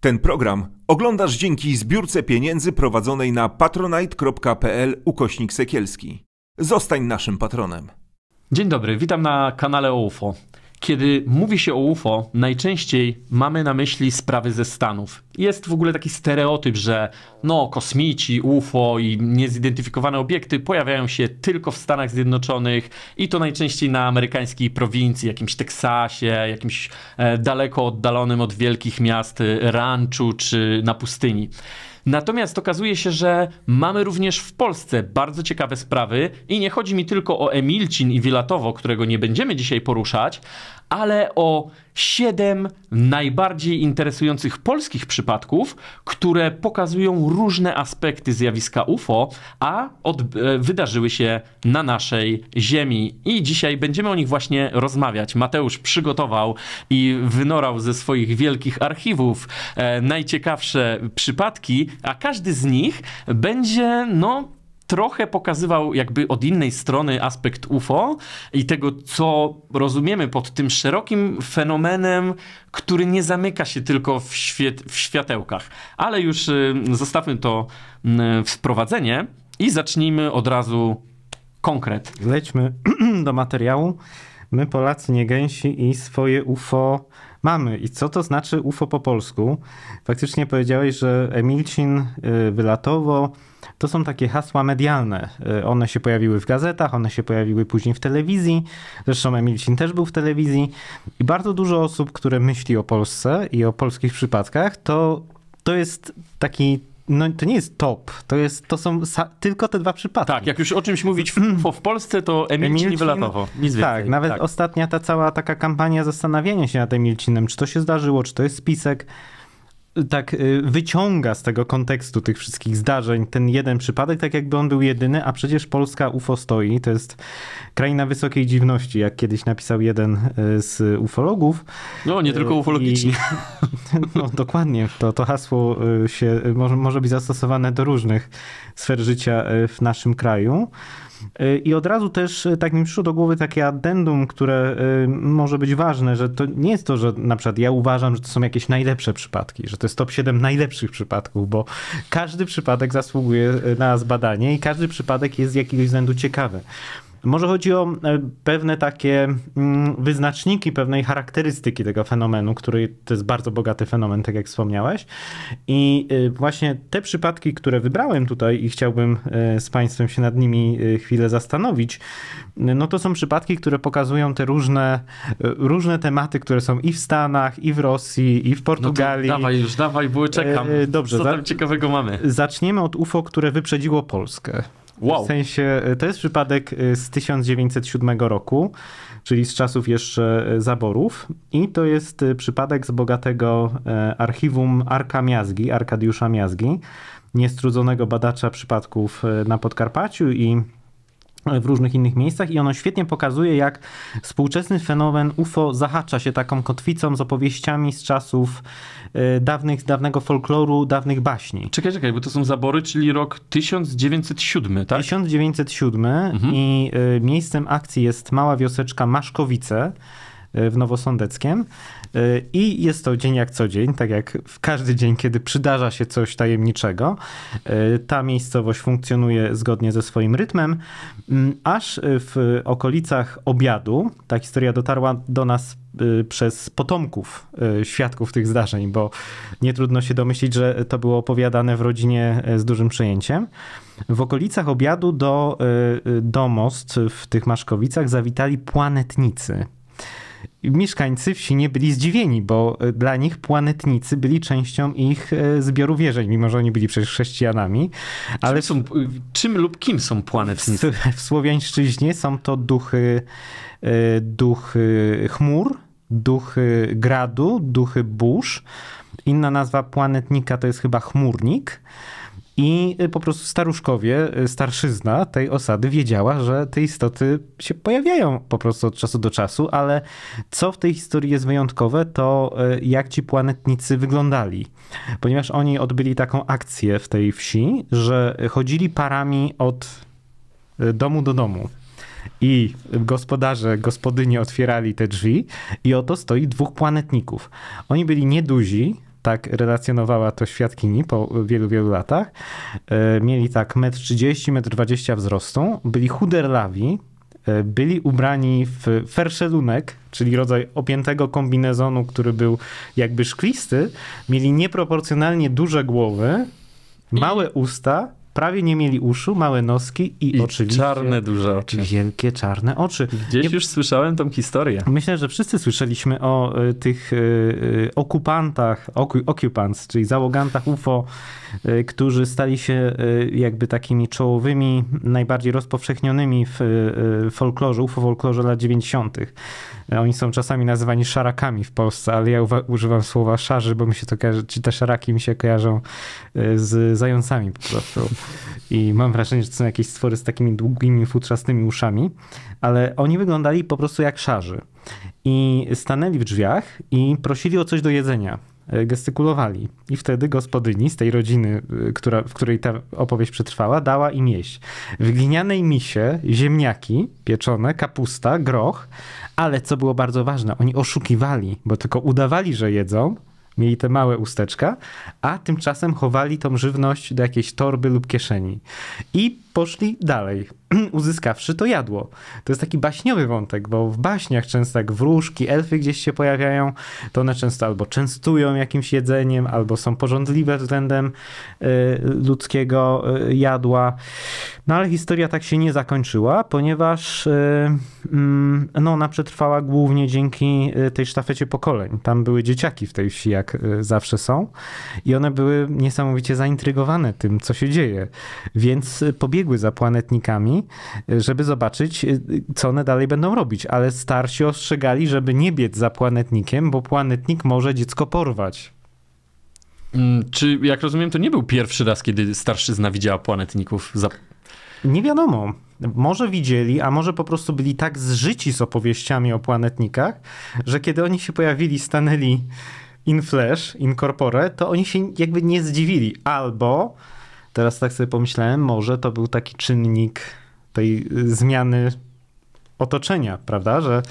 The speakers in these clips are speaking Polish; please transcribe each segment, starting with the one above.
Ten program oglądasz dzięki zbiórce pieniędzy prowadzonej na patronite.pl ukośnik sekielski. Zostań naszym patronem. Dzień dobry, witam na kanale UFO. Kiedy mówi się o UFO, najczęściej mamy na myśli sprawy ze Stanów. Jest w ogóle taki stereotyp, że no, kosmici, UFO i niezidentyfikowane obiekty pojawiają się tylko w Stanach Zjednoczonych i to najczęściej na amerykańskiej prowincji, jakimś Teksasie, jakimś e, daleko oddalonym od wielkich miast e, ranczu czy na pustyni. Natomiast okazuje się, że mamy również w Polsce bardzo ciekawe sprawy i nie chodzi mi tylko o Emilcin i Wilatowo, którego nie będziemy dzisiaj poruszać, ale o siedem najbardziej interesujących polskich przypadków, które pokazują różne aspekty zjawiska UFO, a od, e, wydarzyły się na naszej Ziemi. I dzisiaj będziemy o nich właśnie rozmawiać. Mateusz przygotował i wynorał ze swoich wielkich archiwów e, najciekawsze przypadki, a każdy z nich będzie, no, trochę pokazywał jakby od innej strony aspekt UFO i tego, co rozumiemy pod tym szerokim fenomenem, który nie zamyka się tylko w, w światełkach. Ale już y, zostawmy to y, wprowadzenie i zacznijmy od razu konkret. Lećmy do materiału. My Polacy niegęsi i swoje UFO mamy. I co to znaczy UFO po polsku? Faktycznie powiedziałeś, że Emilcin y, wylatował to są takie hasła medialne. E, one się pojawiły w gazetach, one się pojawiły później w telewizji. Zresztą Emilcin też był w telewizji. I bardzo dużo osób, które myśli o Polsce i o polskich przypadkach, to, to jest taki no to nie jest top, to, jest, to są tylko te dwa przypadki. Tak, jak już o czymś mówić w, mm. w Polsce, to Emilcin, Emilcin wylatowo, nic Tak, więcej. nawet tak. ostatnia ta cała taka kampania zastanawiania się nad Emilcinem, czy to się zdarzyło, czy to jest spisek, tak y, wyciąga z tego kontekstu tych wszystkich zdarzeń ten jeden przypadek, tak jakby on był jedyny, a przecież Polska UFO stoi. To jest kraina wysokiej dziwności, jak kiedyś napisał jeden y, z ufologów. No, nie tylko y, ufologicznie. no, dokładnie. To, to hasło się może, może być zastosowane do różnych sfer życia w naszym kraju. E, I od razu też e, tak mi przyszło do głowy takie addendum, które e, może być ważne, że to nie jest to, że na przykład ja uważam, że to są jakieś najlepsze przypadki, że to jest top 7 najlepszych przypadków, bo każdy przypadek zasługuje na zbadanie i każdy przypadek jest z jakiegoś względu ciekawy. Może chodzi o e, pewne takie mm, wyznaczniki pewnej charakterystyki tego fenomenu, który to jest bardzo bogaty fenomen, tak jak wspomniałeś. I e, właśnie te przypadki, które wybrałem tutaj i chciałbym e, z Państwem się nad nimi chwilę zastanowić, no to są przypadki, które pokazują te różne, różne tematy, które są i w Stanach, i w Rosji, i w no Portugalii. No dawaj już, dawaj, bo czekam. Dobrze. Co tam ciekawego mamy? Zaczniemy od UFO, które wyprzedziło Polskę. Wow. W sensie e, to jest przypadek e, z 1907 roku, czyli z czasów jeszcze e, zaborów. I to jest przypadek z bogatego archiwum Arka Miazgi, Arkadiusza Miazgi, niestrudzonego badacza przypadków na Podkarpaciu i w różnych innych miejscach i ono świetnie pokazuje, jak współczesny fenomen UFO zahacza się taką kotwicą z opowieściami z czasów e, dawnych, dawnego folkloru, dawnych baśni. Czekaj, czekaj, bo to są zabory, czyli rok 1907, tak? 1907 mhm. i e, miejscem akcji jest mała wioseczka Maszkowice e, w Nowosądeckiem. E, I jest to dzień jak co dzień, tak jak w każdy dzień, kiedy przydarza się coś tajemniczego. E, ta miejscowość funkcjonuje zgodnie ze swoim rytmem, mm, aż e, w okolicach obiadu ta historia dotarła do nas przez potomków świadków tych zdarzeń, bo nie trudno się domyślić, że to było opowiadane w rodzinie z dużym przejęciem. W okolicach obiadu do domost w tych Maszkowicach zawitali płanetnicy. Mieszkańcy wsi nie byli zdziwieni, bo e, dla nich planetnicy byli częścią ich e, zbioru wierzeń, mimo że oni byli przecież chrześcijanami. Ale czym, są, y, czym lub kim są planetnicy? W, słowiańszczyźnie są to duchy, e, duchy chmur, duchy gradu, duchy burz. Inna nazwa planetnika to jest chyba chmurnik. I y, po prostu staruszkowie, y, starszyzna tej osady wiedziała, że te istoty się pojawiają po prostu od czasu do czasu, ale co w tej historii jest wyjątkowe, to y, jak ci planetnicy wyglądali. Ponieważ oni odbyli taką akcję w tej wsi, że chodzili parami od domu do domu i gospodarze, gospodynie otwierali te drzwi i oto stoi dwóch planetników. Oni byli nieduzi, tak relacjonowała to świadkini po wielu, wielu latach. E, mieli tak 1,30 m, 1,20 m wzrostu, byli chuderlawi, e, byli ubrani w ferszelunek, czyli rodzaj opiętego kombinezonu, który był jakby szklisty. Mieli nieproporcjonalnie duże głowy, małe usta Prawie nie mieli uszu, małe noski i, I oczywiście... czarne, duże oczy. Wielkie, czarne oczy. Gdzieś nie... już słyszałem tą historię. Myślę, że wszyscy słyszeliśmy o e, tych e, e, okupantach, occupants, czyli załogantach UFO, którzy stali się jakby takimi czołowymi, najbardziej rozpowszechnionymi w folklorze, UFO folklorze lat 90. E, oni są czasami nazywani szarakami w Polsce, ale ja używam słowa szarzy, bo mi się to kojarzy, czy te szaraki mi się kojarzą e, z zającami po prostu. I mam wrażenie, że to są jakieś stwory z takimi długimi, futrzastymi uszami, ale oni wyglądali po prostu jak szarzy. I stanęli w drzwiach i prosili o coś do jedzenia e, gestykulowali. I wtedy gospodyni z tej rodziny, która, w której ta opowieść przetrwała, dała im jeść. W glinianej misie ziemniaki pieczone, kapusta, groch, ale co było bardzo ważne, oni oszukiwali, bo tylko udawali, że jedzą, mieli te małe usteczka, a tymczasem chowali tą żywność do jakiejś torby lub kieszeni. I poszli dalej, uzyskawszy to jadło. To jest taki baśniowy wątek, bo w baśniach często jak wróżki, elfy gdzieś się pojawiają, to one często albo częstują jakimś jedzeniem, albo są pożądliwe względem y, ludzkiego y, jadła. No ale historia tak się nie zakończyła, ponieważ y, mm, no, ona przetrwała głównie dzięki tej sztafecie pokoleń. Tam były dzieciaki w tej wsi, jak zawsze są, i one były niesamowicie zaintrygowane tym, co się dzieje. Więc pobiegły biegły za planetnikami, e, żeby zobaczyć, e, co one dalej będą robić. Ale starsi ostrzegali, żeby nie biec za planetnikiem, bo planetnik może dziecko porwać. Mm, czy, jak rozumiem, to nie był pierwszy raz, kiedy starszyzna widziała planetników za... Nie wiadomo. Może widzieli, a może po prostu byli tak zżyci z opowieściami o planetnikach, że kiedy oni się pojawili, stanęli in flesh, in corpore, to oni się jakby nie zdziwili. Albo Teraz tak sobie pomyślałem, może to był taki czynnik tej y, zmiany otoczenia, prawda? Że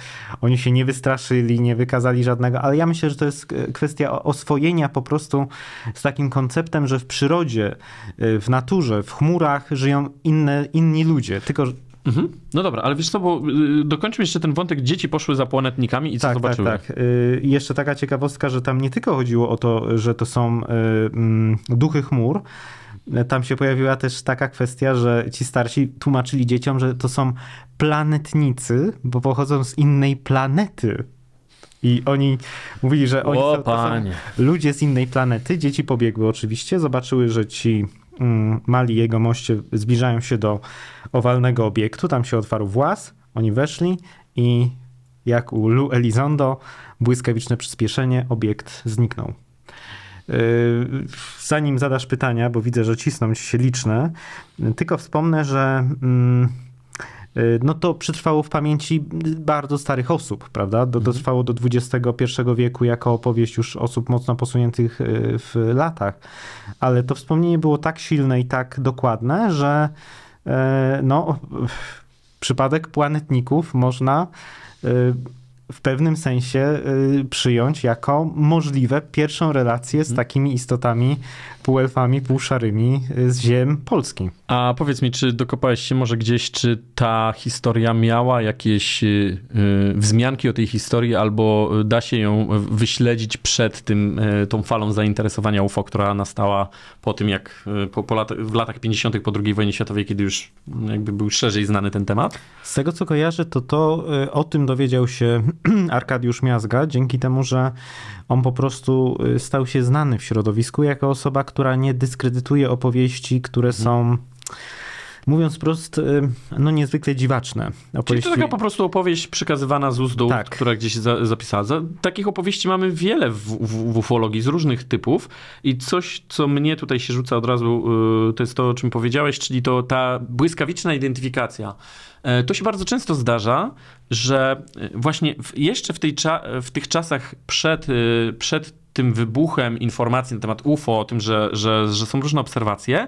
oni się nie wystraszyli, nie wykazali żadnego, ale ja myślę, że to jest y, kwestia oswojenia po prostu z takim konceptem, że w przyrodzie, y, w naturze, w chmurach żyją inne, inni ludzie, tylko mhm. No dobra, ale wiesz co, bo dokończmy jeszcze ten wątek, dzieci poszły za planetnikami i co tak, tak zobaczyły. Tak, tak. I jeszcze taka ciekawostka, że tam nie tylko chodziło o to, że to są mm, duchy chmur, tam się pojawiła też taka kwestia, że ci starsi tłumaczyli dzieciom, że to są planetnicy, bo pochodzą z innej planety. I oni mówili, że oni o, są, ludzie z innej planety. Dzieci pobiegły oczywiście, zobaczyły, że ci mm, mali jegomoście zbliżają się do owalnego obiektu. Tam się otwarł włas, oni weszli i jak u Lou Elizondo, błyskawiczne przyspieszenie, obiekt zniknął. Y, zanim zadasz pytania, bo widzę, że cisną ci się liczne, tylko wspomnę, że mm, y, no to przetrwało w pamięci bardzo starych osób, prawda? Mhm. Dotrwało do XXI wieku jako opowieść już osób mocno posuniętych y, w latach. Ale to wspomnienie było tak silne i tak dokładne, że e, no, przypadek planetników można w pewnym sensie y, przyjąć jako możliwe pierwszą relację z mhm. takimi istotami półelfami, półszarymi y, z ziem Polski. A powiedz mi, czy dokopałeś się może gdzieś, czy ta historia miała jakieś y, wzmianki o tej historii, albo da się ją wyśledzić przed tym, tą falą zainteresowania UFO, która nastała po tym, jak po, po lat, w latach 50. po II wojnie światowej, kiedy już jakby był szerzej znany ten temat? Z tego, co kojarzę, to to o tym dowiedział się Arkadiusz Miazga, dzięki temu, że on po prostu y, stał się znany w środowisku jako osoba, która nie dyskredytuje opowieści, które są mówiąc prost, y, no niezwykle dziwaczne opowieści. Czyli to taka po prostu opowieść przekazywana z ust do tak. która gdzieś za, zapisała. Za, takich opowieści mamy wiele w, w, w, ufologii z różnych typów i coś, co mnie tutaj się rzuca od razu, y, to jest to, o czym powiedziałeś, czyli to ta błyskawiczna identyfikacja. E, to się bardzo często zdarza, że e, właśnie w, jeszcze w, tej, w tych czasach przed, y, przed tym wybuchem informacji na temat UFO, o tym, że, że, że są różne obserwacje,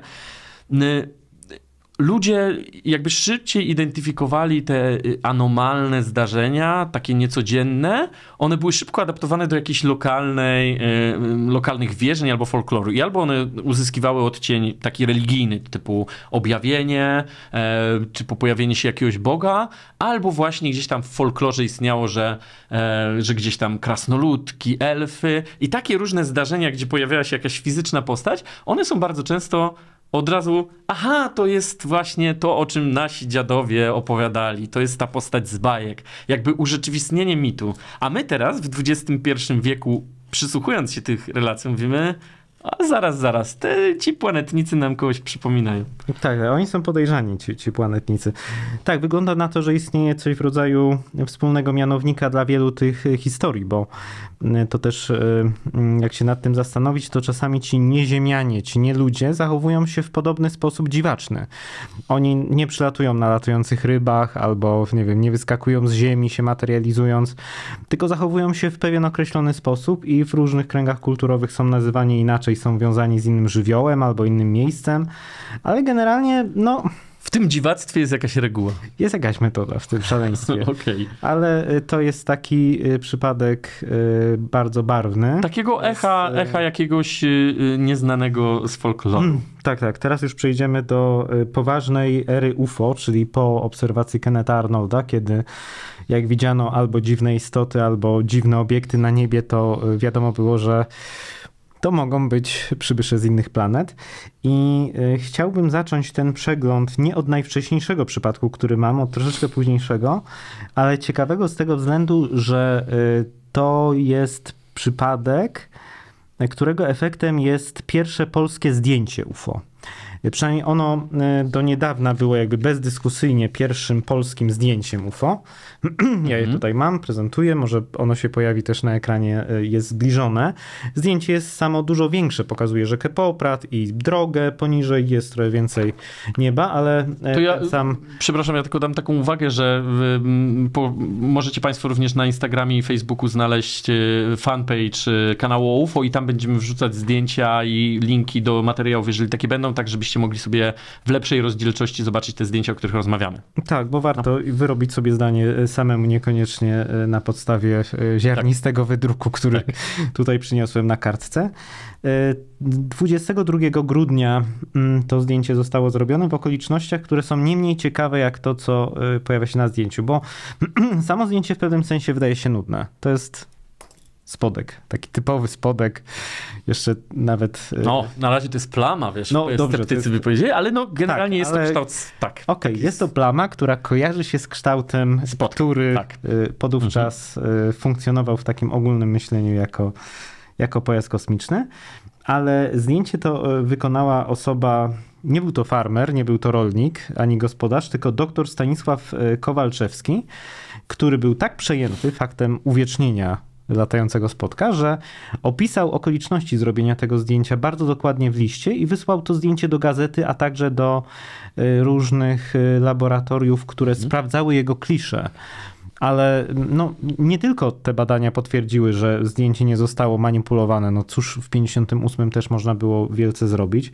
ludzie jakby szybciej identyfikowali te y, anomalne zdarzenia, takie niecodzienne, one były szybko adaptowane do jakiejś lokalnej, y, y, lokalnych wierzeń albo folkloru. I albo one uzyskiwały odcień taki religijny, typu objawienie, e, typu pojawienie się jakiegoś boga, albo właśnie gdzieś tam w folklorze istniało, że, e, że gdzieś tam krasnoludki, elfy i takie różne zdarzenia, gdzie pojawiała się jakaś fizyczna postać, one są bardzo często od razu, aha, to jest właśnie to, o czym nasi dziadowie opowiadali, to jest ta postać z bajek, jakby urzeczywistnienie mitu. A my teraz w XXI wieku, przysłuchując się tych relacjom, mówimy, a zaraz, zaraz, te, ci planetnicy nam kogoś przypominają. Tak, oni są podejrzani, ci, ci planetnicy. Tak, wygląda na to, że istnieje coś w rodzaju wspólnego mianownika dla wielu tych e, historii, bo e, to też, e, mm, jak się nad tym zastanowić, to czasami ci nieziemianie, ci nieludzie zachowują się w podobny sposób dziwaczny. Oni nie przylatują na latających rybach albo, nie wiem, nie wyskakują z ziemi się materializując, tylko zachowują się w pewien określony sposób i w różnych kręgach kulturowych są nazywani inaczej raczej są wiązani z innym żywiołem albo innym miejscem, ale generalnie no... W tym dziwactwie jest jakaś reguła. Jest jakaś metoda w tym szaleństwie. okay. Ale y, to jest taki y, przypadek y, bardzo barwny. Takiego echa, echa jakiegoś nieznanego z folkloru. Mm, tak, tak. Teraz już przejdziemy do poważnej ery UFO, czyli po obserwacji Kenneta Arnolda, kiedy jak widziano albo dziwne istoty, albo dziwne obiekty na niebie, to wiadomo było, że to mogą być przybysze z innych planet. I e, chciałbym zacząć ten przegląd nie od najwcześniejszego przypadku, który mam, od troszeczkę późniejszego, ale ciekawego z tego względu, że e, to jest przypadek, e, którego efektem jest pierwsze polskie zdjęcie UFO. Y, przynajmniej ono y, do niedawna było jakby bezdyskusyjnie pierwszym polskim zdjęciem UFO. ja je mhm. tutaj mam, prezentuję, może ono się pojawi też na ekranie, y, jest zbliżone. Zdjęcie jest samo dużo większe, pokazuje rzekę Poprad i drogę poniżej, jest trochę więcej nieba, ale to ja, sam... Przepraszam, ja tylko dam taką uwagę, że po, możecie Państwo również na Instagramie i Facebooku znaleźć fanpage kanału UFO i tam będziemy wrzucać zdjęcia i linki do materiałów, jeżeli takie będą, tak żeby żebyście mogli sobie w lepszej rozdzielczości zobaczyć te zdjęcia, o których rozmawiamy. Tak, bo warto no. wyrobić sobie zdanie e, samemu, niekoniecznie e, na podstawie e, ziarnistego tak. wydruku, który tak. tutaj przyniosłem na kartce. 22 grudnia mm, to zdjęcie zostało zrobione w okolicznościach, które są nie mniej ciekawe jak to, co pojawia się na zdjęciu, bo samo zdjęcie w pewnym sensie wydaje się nudne. To jest spodek, taki typowy spodek, jeszcze nawet... E, no, na razie to jest plama, wiesz, no, dobrze, sceptycy to jest... by powiedzieli, ale no tak, generalnie tak, jest ale... to kształt, tak. Okej, okay, tak jest to plama, która kojarzy się z kształtem, Spot. który tak. E, podówczas mhm. E, funkcjonował w takim ogólnym myśleniu jako, jako pojazd kosmiczny, ale zdjęcie to wykonała osoba, nie był to farmer, nie był to rolnik, ani gospodarz, tylko doktor Stanisław Kowalczewski, który był tak przejęty faktem uwiecznienia latającego spotka, że opisał okoliczności zrobienia tego zdjęcia bardzo dokładnie w liście i wysłał to zdjęcie do gazety, a także do y, różnych y, laboratoriów, które mhm. sprawdzały jego klisze. Ale no, nie tylko te badania potwierdziły, że zdjęcie nie zostało manipulowane. No cóż, w 58 też można było wielce zrobić.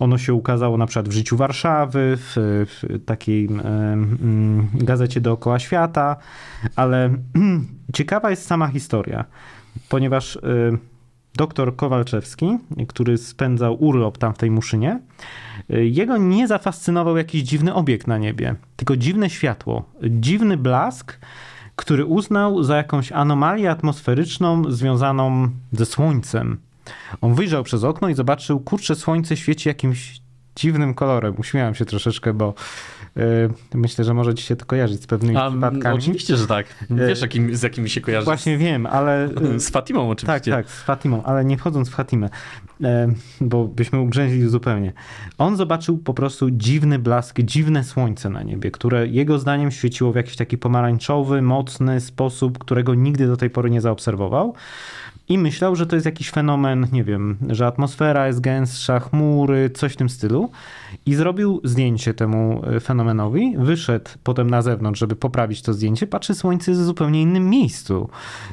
Ono się ukazało na przykład w Życiu Warszawy, w, w takiej gazecie dookoła świata, ale ciekawa jest sama historia, ponieważ doktor Kowalczewski, który spędzał urlop tam w tej muszynie, e, jego nie zafascynował jakiś dziwny obiekt na niebie, tylko dziwne światło, dziwny blask, który uznał za jakąś anomalię atmosferyczną związaną ze Słońcem. On wyjrzał przez okno i zobaczył, kurczę, słońce świeci jakimś dziwnym kolorem. Uśmiałem się troszeczkę, bo yy, myślę, że może ci się to kojarzyć z pewnymi A, przypadkami. Oczywiście, że tak. Wiesz, jakim, z jakimi się kojarzy. Właśnie wiem, ale... Y, z Fatimą oczywiście. Tak, tak, z Fatimą, ale nie wchodząc w Fatimę, yy, bo byśmy ugrzęźli zupełnie. On zobaczył po prostu dziwny blask, dziwne słońce na niebie, które jego zdaniem świeciło w jakiś taki pomarańczowy, mocny sposób, którego nigdy do tej pory nie zaobserwował i myślał, że to jest jakiś fenomen, nie wiem, że atmosfera jest gęstsza, chmury, coś w tym stylu. I zrobił zdjęcie temu e, fenomenowi, wyszedł potem na zewnątrz, żeby poprawić to zdjęcie, patrzy słońce jest w zupełnie innym miejscu.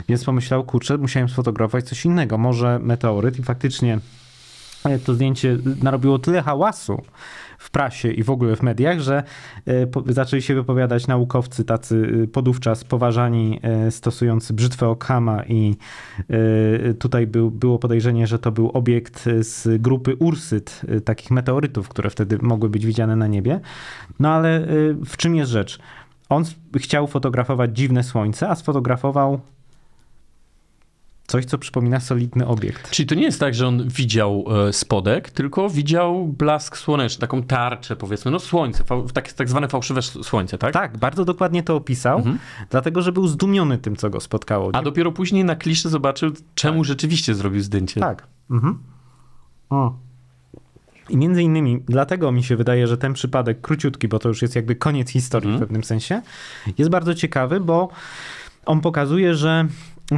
Więc pomyślał, kurczę, musiałem sfotografować coś innego, może meteoryt i faktycznie E, to zdjęcie narobiło tyle hałasu w prasie i w ogóle w mediach, że e, zaczęli się wypowiadać naukowcy tacy e, podówczas poważani, stosujący brzytwę Okama i tutaj był, było podejrzenie, że to był obiekt z grupy Ursyt, takich meteorytów, które wtedy mogły być widziane na niebie. No ale w czym jest rzecz? On chciał fotografować dziwne słońce, a sfotografował coś, co przypomina solidny obiekt. Czyli to nie jest tak, że on widział e, spodek, tylko widział blask słoneczny, taką tarczę powiedzmy, no słońce, tak, tak zwane fałszywe słońce, tak? Tak, bardzo dokładnie to opisał, mhm. dlatego, że był zdumiony tym, co go spotkało. A dopiero później na kliszy zobaczył, czemu tak. rzeczywiście zrobił zdjęcie. Tak. Mhm. O. I między innymi dlatego mi się wydaje, że ten przypadek króciutki, bo to już jest jakby koniec historii mhm. w pewnym sensie, jest bardzo ciekawy, bo on pokazuje, że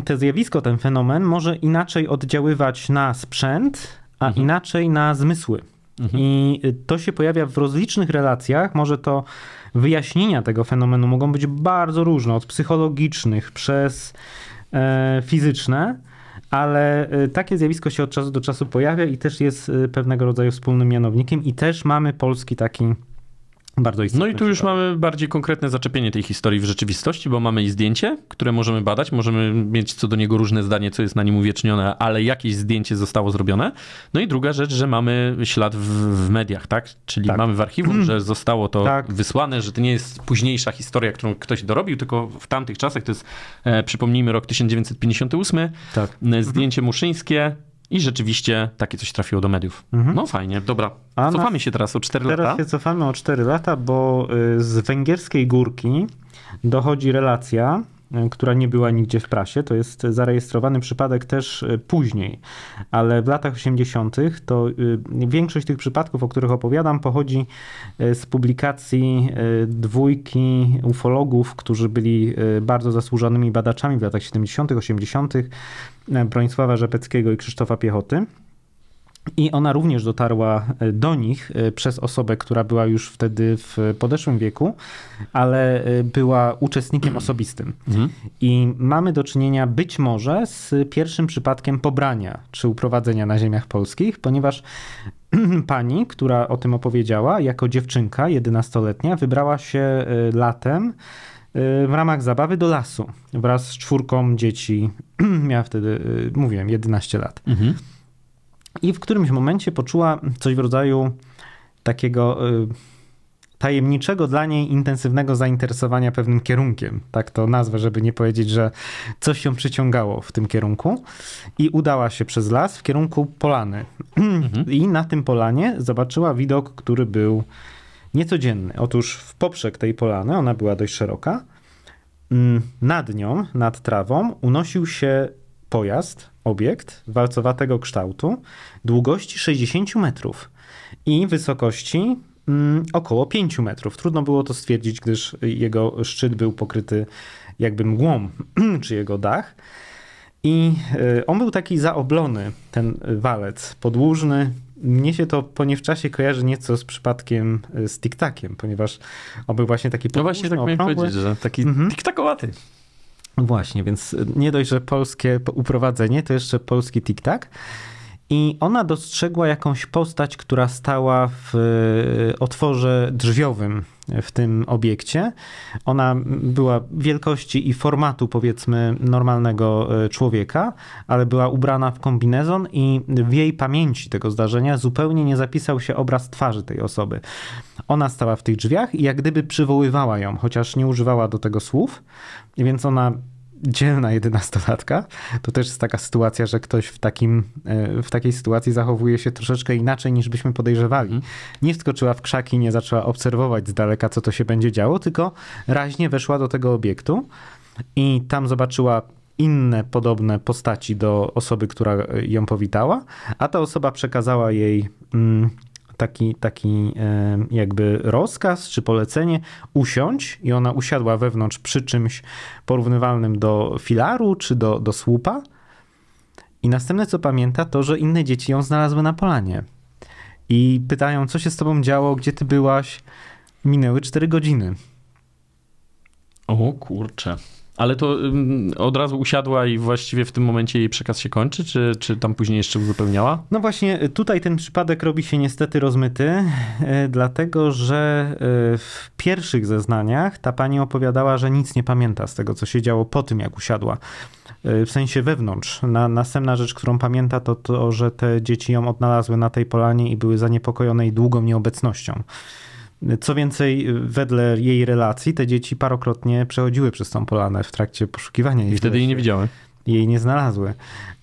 to zjawisko, ten fenomen może inaczej oddziaływać na sprzęt, a mhm. inaczej na zmysły. Mhm. I to się pojawia w rozlicznych relacjach. Może to wyjaśnienia tego fenomenu mogą być bardzo różne, od psychologicznych przez e, fizyczne, ale e, takie zjawisko się od czasu do czasu pojawia i też jest e, pewnego rodzaju wspólnym mianownikiem. I też mamy polski taki bardzo istotne. No i tu już mamy bardziej konkretne zaczepienie tej historii w rzeczywistości, bo mamy i zdjęcie, które możemy badać, możemy mieć co do niego różne zdanie, co jest na nim uwiecznione, ale jakieś zdjęcie zostało zrobione. No i druga rzecz, że mamy ślad w, w mediach, tak? Czyli tak. mamy w archiwum, że zostało to tak. wysłane, że to nie jest późniejsza historia, którą ktoś dorobił, tylko w tamtych czasach, to jest, e, przypomnijmy, rok 1958, tak. E, zdjęcie muszyńskie, i rzeczywiście takie coś trafiło do mediów. Mhm. No fajnie, dobra. A cofamy na... się teraz o 4 teraz lata. Teraz się cofamy o 4 lata, bo y, z węgierskiej górki dochodzi relacja E, która nie była nigdzie w prasie. To jest zarejestrowany przypadek też e, później, ale w latach 80. to e, większość tych przypadków, o których opowiadam, pochodzi z publikacji dwójki ufologów, którzy byli bardzo zasłużonymi badaczami w latach 70., 80., Bronisława Rzepeckiego i Krzysztofa Piechoty. I ona również dotarła e, do nich e, przez osobę, która była już wtedy w podeszłym wieku, ale e, była uczestnikiem osobistym. Mhm. I mamy do czynienia być może z pierwszym przypadkiem pobrania czy uprowadzenia na ziemiach polskich, ponieważ pani, która o tym opowiedziała, jako dziewczynka 11-letnia, wybrała się latem w ramach zabawy do lasu wraz z czwórką dzieci. Miała wtedy, mówiłem, 11 lat. Mhm. I w którymś momencie poczuła coś w rodzaju takiego y, tajemniczego dla niej intensywnego zainteresowania pewnym kierunkiem. Tak to nazwę, żeby nie powiedzieć, że coś ją przyciągało w tym kierunku. I udała się przez las w kierunku polany. Mhm. I na tym polanie zobaczyła widok, który był niecodzienny. Otóż w poprzek tej polany, ona była dość szeroka, mm, nad nią, nad trawą, unosił się pojazd obiekt walcowatego kształtu długości 60 metrów i wysokości mm, około 5 metrów. Trudno było to stwierdzić, gdyż jego szczyt był pokryty jakby mgłą, czy jego dach. I y, on był taki zaoblony, ten y, walec, podłużny. Mnie się to po czasie kojarzy nieco z przypadkiem y, z tiktakiem, ponieważ on był właśnie taki podłużny, No właśnie tak miałem powiedzieć, że taki mhm. tiktakowaty. Właśnie, więc nie dość, że polskie uprowadzenie, to jeszcze polski tik-tak. I ona dostrzegła jakąś postać, która stała w e, otworze drzwiowym w tym obiekcie. Ona była wielkości i formatu, powiedzmy, normalnego e, człowieka, ale była ubrana w kombinezon, i w jej pamięci tego zdarzenia zupełnie nie zapisał się obraz twarzy tej osoby. Ona stała w tych drzwiach i jak gdyby przywoływała ją, chociaż nie używała do tego słów, więc ona dzielna jedenastolatka, to też jest taka sytuacja, że ktoś w, takim, e, w takiej sytuacji zachowuje się troszeczkę inaczej niż byśmy podejrzewali. Mhm. Nie wskoczyła w krzaki, nie zaczęła obserwować z daleka, co to się będzie działo, tylko raźnie weszła do tego obiektu i tam zobaczyła inne podobne postaci do osoby, która ją powitała, a ta osoba przekazała jej. Mm, taki, taki jakby rozkaz czy polecenie usiądź i ona usiadła wewnątrz przy czymś porównywalnym do filaru czy do, do słupa. I następne co pamięta to, że inne dzieci ją znalazły na polanie. I pytają, co się z tobą działo, gdzie ty byłaś. Minęły 4 godziny. O kurczę. Ale to od razu usiadła i właściwie w tym momencie jej przekaz się kończy, czy, czy tam później jeszcze uzupełniała? No właśnie, y, tutaj ten przypadek robi się niestety rozmyty, y, dlatego że y, w pierwszych zeznaniach ta pani opowiadała, że nic nie pamięta z tego, co się działo po tym, jak usiadła w sensie wewnątrz. Na, następna rzecz, którą pamięta, to to, że te dzieci ją odnalazły na tej polanie i były zaniepokojone jej długą nieobecnością. Co więcej, wedle jej relacji te dzieci parokrotnie przechodziły przez tą polanę w trakcie poszukiwania jej. I wtedy jej nie widziały. Jej nie znalazły.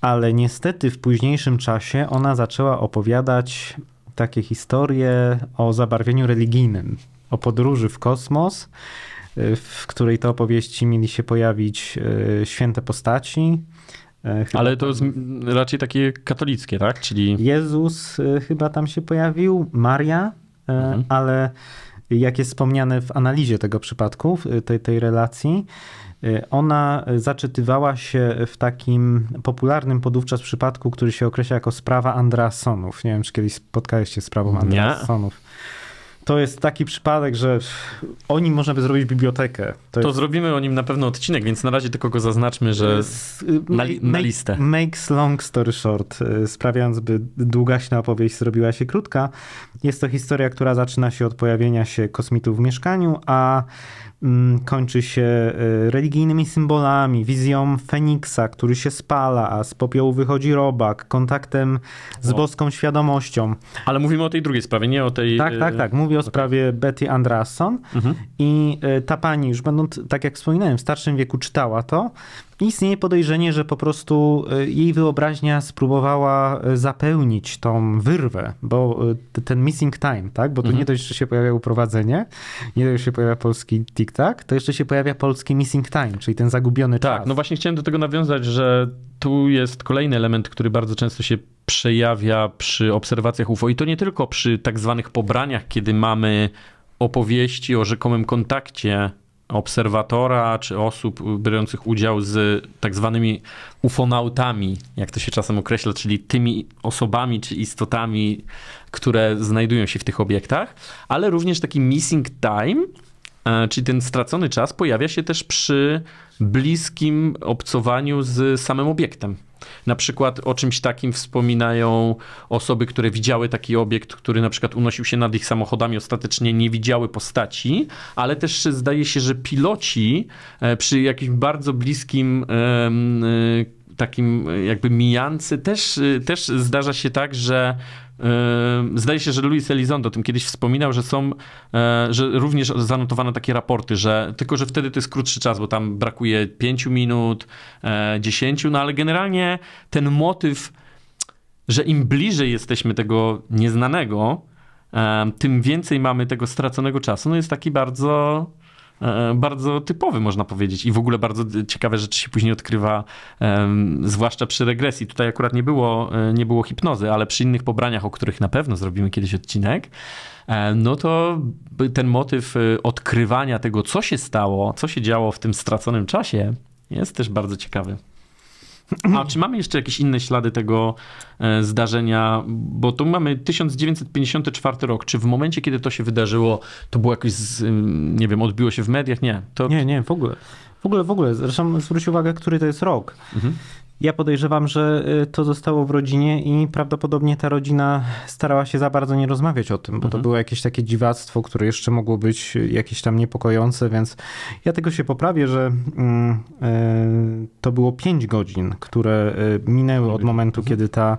Ale niestety w późniejszym czasie ona zaczęła opowiadać takie historie o zabarwieniu religijnym, o podróży w kosmos, e, w której to opowieści mieli się pojawić e, święte postaci, e, Chyba Ale to raczej takie katolickie, tak? Czyli Jezus chyba tam się pojawił, Maria mhm. E, ale jak jest wspomniane w analizie tego przypadku, e, tej, tej relacji, e, ona zaczytywała się w takim popularnym podówczas przypadku, który się określa jako sprawa Andrasonów. Nie wiem, czy kiedyś spotkałeś się z sprawą Andrasonów to jest taki przypadek, że o nim można by zrobić bibliotekę. To, to zrobimy o nim na pewno odcinek, więc na razie tylko go zaznaczmy, że y, na, li na listę. Makes long story short, y, sprawiając, by długaśna opowieść zrobiła się krótka. Jest to historia, która zaczyna się od pojawienia się kosmitów w mieszkaniu, a mm, kończy się y, religijnymi symbolami, wizją Feniksa, który się spala, a z popiołu wychodzi robak, kontaktem z boską świadomością. Ale mówimy o tej drugiej sprawie, nie o tej... Tak, tak, tak. Mówię mówi o sprawie Betty Andrasson mhm. i e, ta pani już będąc, tak jak wspominałem, w starszym wieku czytała to istnieje podejrzenie, że po prostu e, jej wyobraźnia spróbowała e, zapełnić tą wyrwę, bo e, ten missing time, tak? Bo tu mhm. nie dość, że się pojawia uprowadzenie, nie dość, że się pojawia polski tik-tak, to jeszcze się pojawia polski missing time, czyli ten zagubiony tak, czas. Tak, no właśnie chciałem do tego nawiązać, że tu jest kolejny element, który bardzo często się przejawia przy obserwacjach UFO i to nie tylko przy tak zwanych pobraniach, kiedy mamy opowieści o rzekomym kontakcie obserwatora czy osób biorących udział z tak zwanymi ufonautami, jak to się czasem określa, czyli tymi osobami czy istotami, które znajdują się w tych obiektach, ale również taki missing time, E, czyli ten stracony czas pojawia się też przy bliskim obcowaniu z samym obiektem. Na przykład o czymś takim wspominają osoby, które widziały taki obiekt, który na przykład unosił się nad ich samochodami, ostatecznie nie widziały postaci, ale też zdaje się, że piloci e, przy jakimś bardzo bliskim e, takim jakby mijance też, też zdarza się tak, że Zdaje się, że Luis Elizondo o tym kiedyś wspominał, że są, e, że również zanotowano takie raporty, że tylko, że wtedy to jest krótszy czas, bo tam brakuje 5 minut, 10, e, no ale generalnie ten motyw, że im bliżej jesteśmy tego nieznanego, tym więcej mamy tego straconego czasu, no jest taki bardzo E, bardzo typowy, można powiedzieć. I w ogóle bardzo ciekawe rzeczy się później odkrywa, zwłaszcza przy regresji. Tutaj akurat nie było, e, nie było hipnozy, ale przy innych pobraniach, o których na pewno zrobimy kiedyś odcinek, e, no to ten motyw odkrywania tego, co się stało, co się działo w tym straconym czasie, jest też bardzo ciekawy. A czy mamy jeszcze jakieś inne ślady tego e, zdarzenia? Bo tu mamy 1954 rok. Czy w momencie, kiedy to się wydarzyło, to było jakieś, nie wiem, odbiło się w mediach? Nie. To... Nie, nie, w ogóle. W ogóle, w ogóle. Zresztą zwróć uwagę, który to jest rok. Mhm. Ja podejrzewam, że y, to zostało w rodzinie i prawdopodobnie ta rodzina starała się za bardzo nie rozmawiać o tym, bo mhm. to było jakieś takie dziwactwo, które jeszcze mogło być y, jakieś tam niepokojące, więc ja tego się poprawię, że mm, y, to było 5 godzin, które minęły od mhm. momentu, mhm. kiedy ta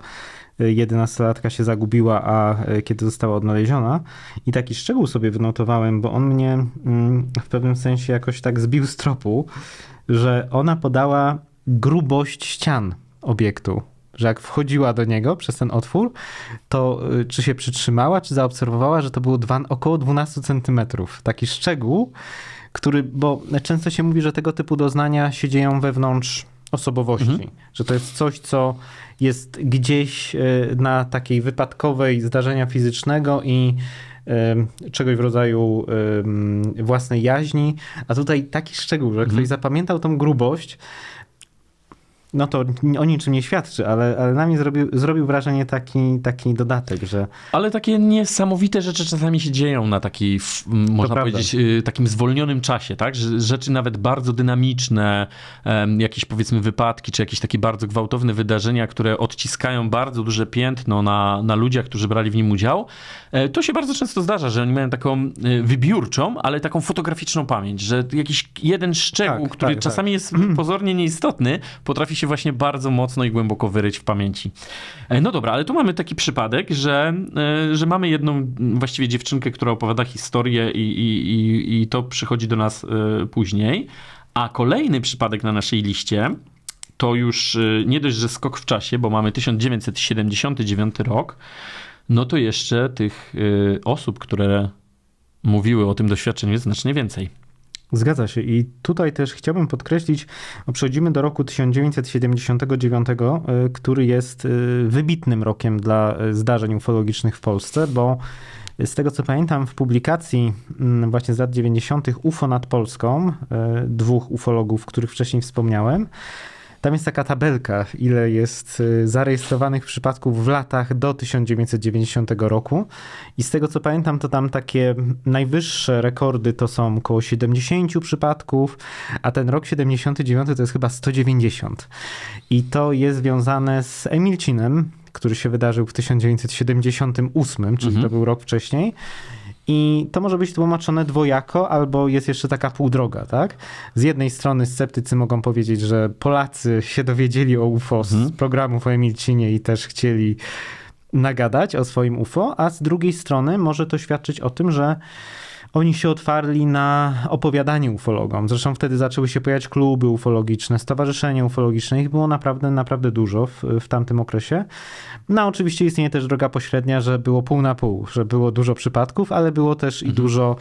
11-latka się zagubiła, a kiedy została odnaleziona. I taki szczegół sobie wynotowałem, bo on mnie mm, w pewnym sensie jakoś tak zbił z tropu, że ona podała grubość ścian obiektu. Że jak wchodziła do niego przez ten otwór, to y, czy się przytrzymała, czy zaobserwowała, że to było dwa, około 12 centymetrów. Taki szczegół, który, bo często się mówi, że tego typu doznania się dzieją wewnątrz osobowości, mhm. że to jest coś, co jest gdzieś y, na takiej wypadkowej zdarzenia fizycznego i y, czegoś w rodzaju własnej jaźni, a tutaj taki szczegół, że ktoś mhm. zapamiętał tą grubość, no to o niczym nie świadczy, ale, ale na mnie zrobił, zrobił wrażenie taki, taki dodatek, że... Ale takie niesamowite rzeczy czasami się dzieją na takiej, można prawda. powiedzieć, y, takim zwolnionym czasie, tak? Rzeczy nawet bardzo dynamiczne, jakieś powiedzmy wypadki, czy jakieś takie bardzo gwałtowne wydarzenia, które odciskają bardzo duże piętno na, na ludziach, którzy brali w nim udział. E, to się bardzo często zdarza, że oni mają taką y, wybiórczą, ale taką fotograficzną pamięć, że jakiś jeden szczegół, tak, który tak, czasami tak. jest pozornie nieistotny, potrafi się właśnie bardzo mocno i głęboko wyryć w pamięci. E, no dobra, ale tu mamy taki przypadek, że, e, że mamy jedną właściwie dziewczynkę, która opowiada historię i, i, i, i to przychodzi do nas e, później. A kolejny przypadek na naszej liście to już nie dość, że skok w czasie, bo mamy 1979 rok, no to jeszcze tych osób, które mówiły o tym doświadczeniu jest znacznie więcej. Zgadza się. I tutaj też chciałbym podkreślić, przechodzimy do roku 1979, e, który jest e, wybitnym rokiem dla e, zdarzeń ufologicznych w Polsce, bo z tego co pamiętam, w publikacji mm, właśnie z lat 90. UFO nad Polską, dwóch ufologów, których wcześniej wspomniałem, tam jest taka tabelka, ile jest y, zarejestrowanych przypadków w latach do 1990 roku. I z tego co pamiętam, to tam takie najwyższe rekordy to są około 70 przypadków, a ten rok 79 to jest chyba 190. I to jest związane z Emilcinem, który się wydarzył w 1978, czyli mhm. to był rok wcześniej. I to może być tłumaczone dwojako, albo jest jeszcze taka półdroga, tak? Z jednej strony sceptycy mogą powiedzieć, że Polacy się dowiedzieli o UFO mhm. z programu o Emilcinie i też chcieli nagadać o swoim UFO, a z drugiej strony może to świadczyć o tym, że oni się otwarli na opowiadanie ufologom. Zresztą wtedy zaczęły się pojawiać kluby ufologiczne, stowarzyszenia ufologiczne. Ich było naprawdę, naprawdę dużo w, w tamtym okresie. No oczywiście istnieje też droga pośrednia, że było pół na pół, że było dużo przypadków, ale było też i mhm. dużo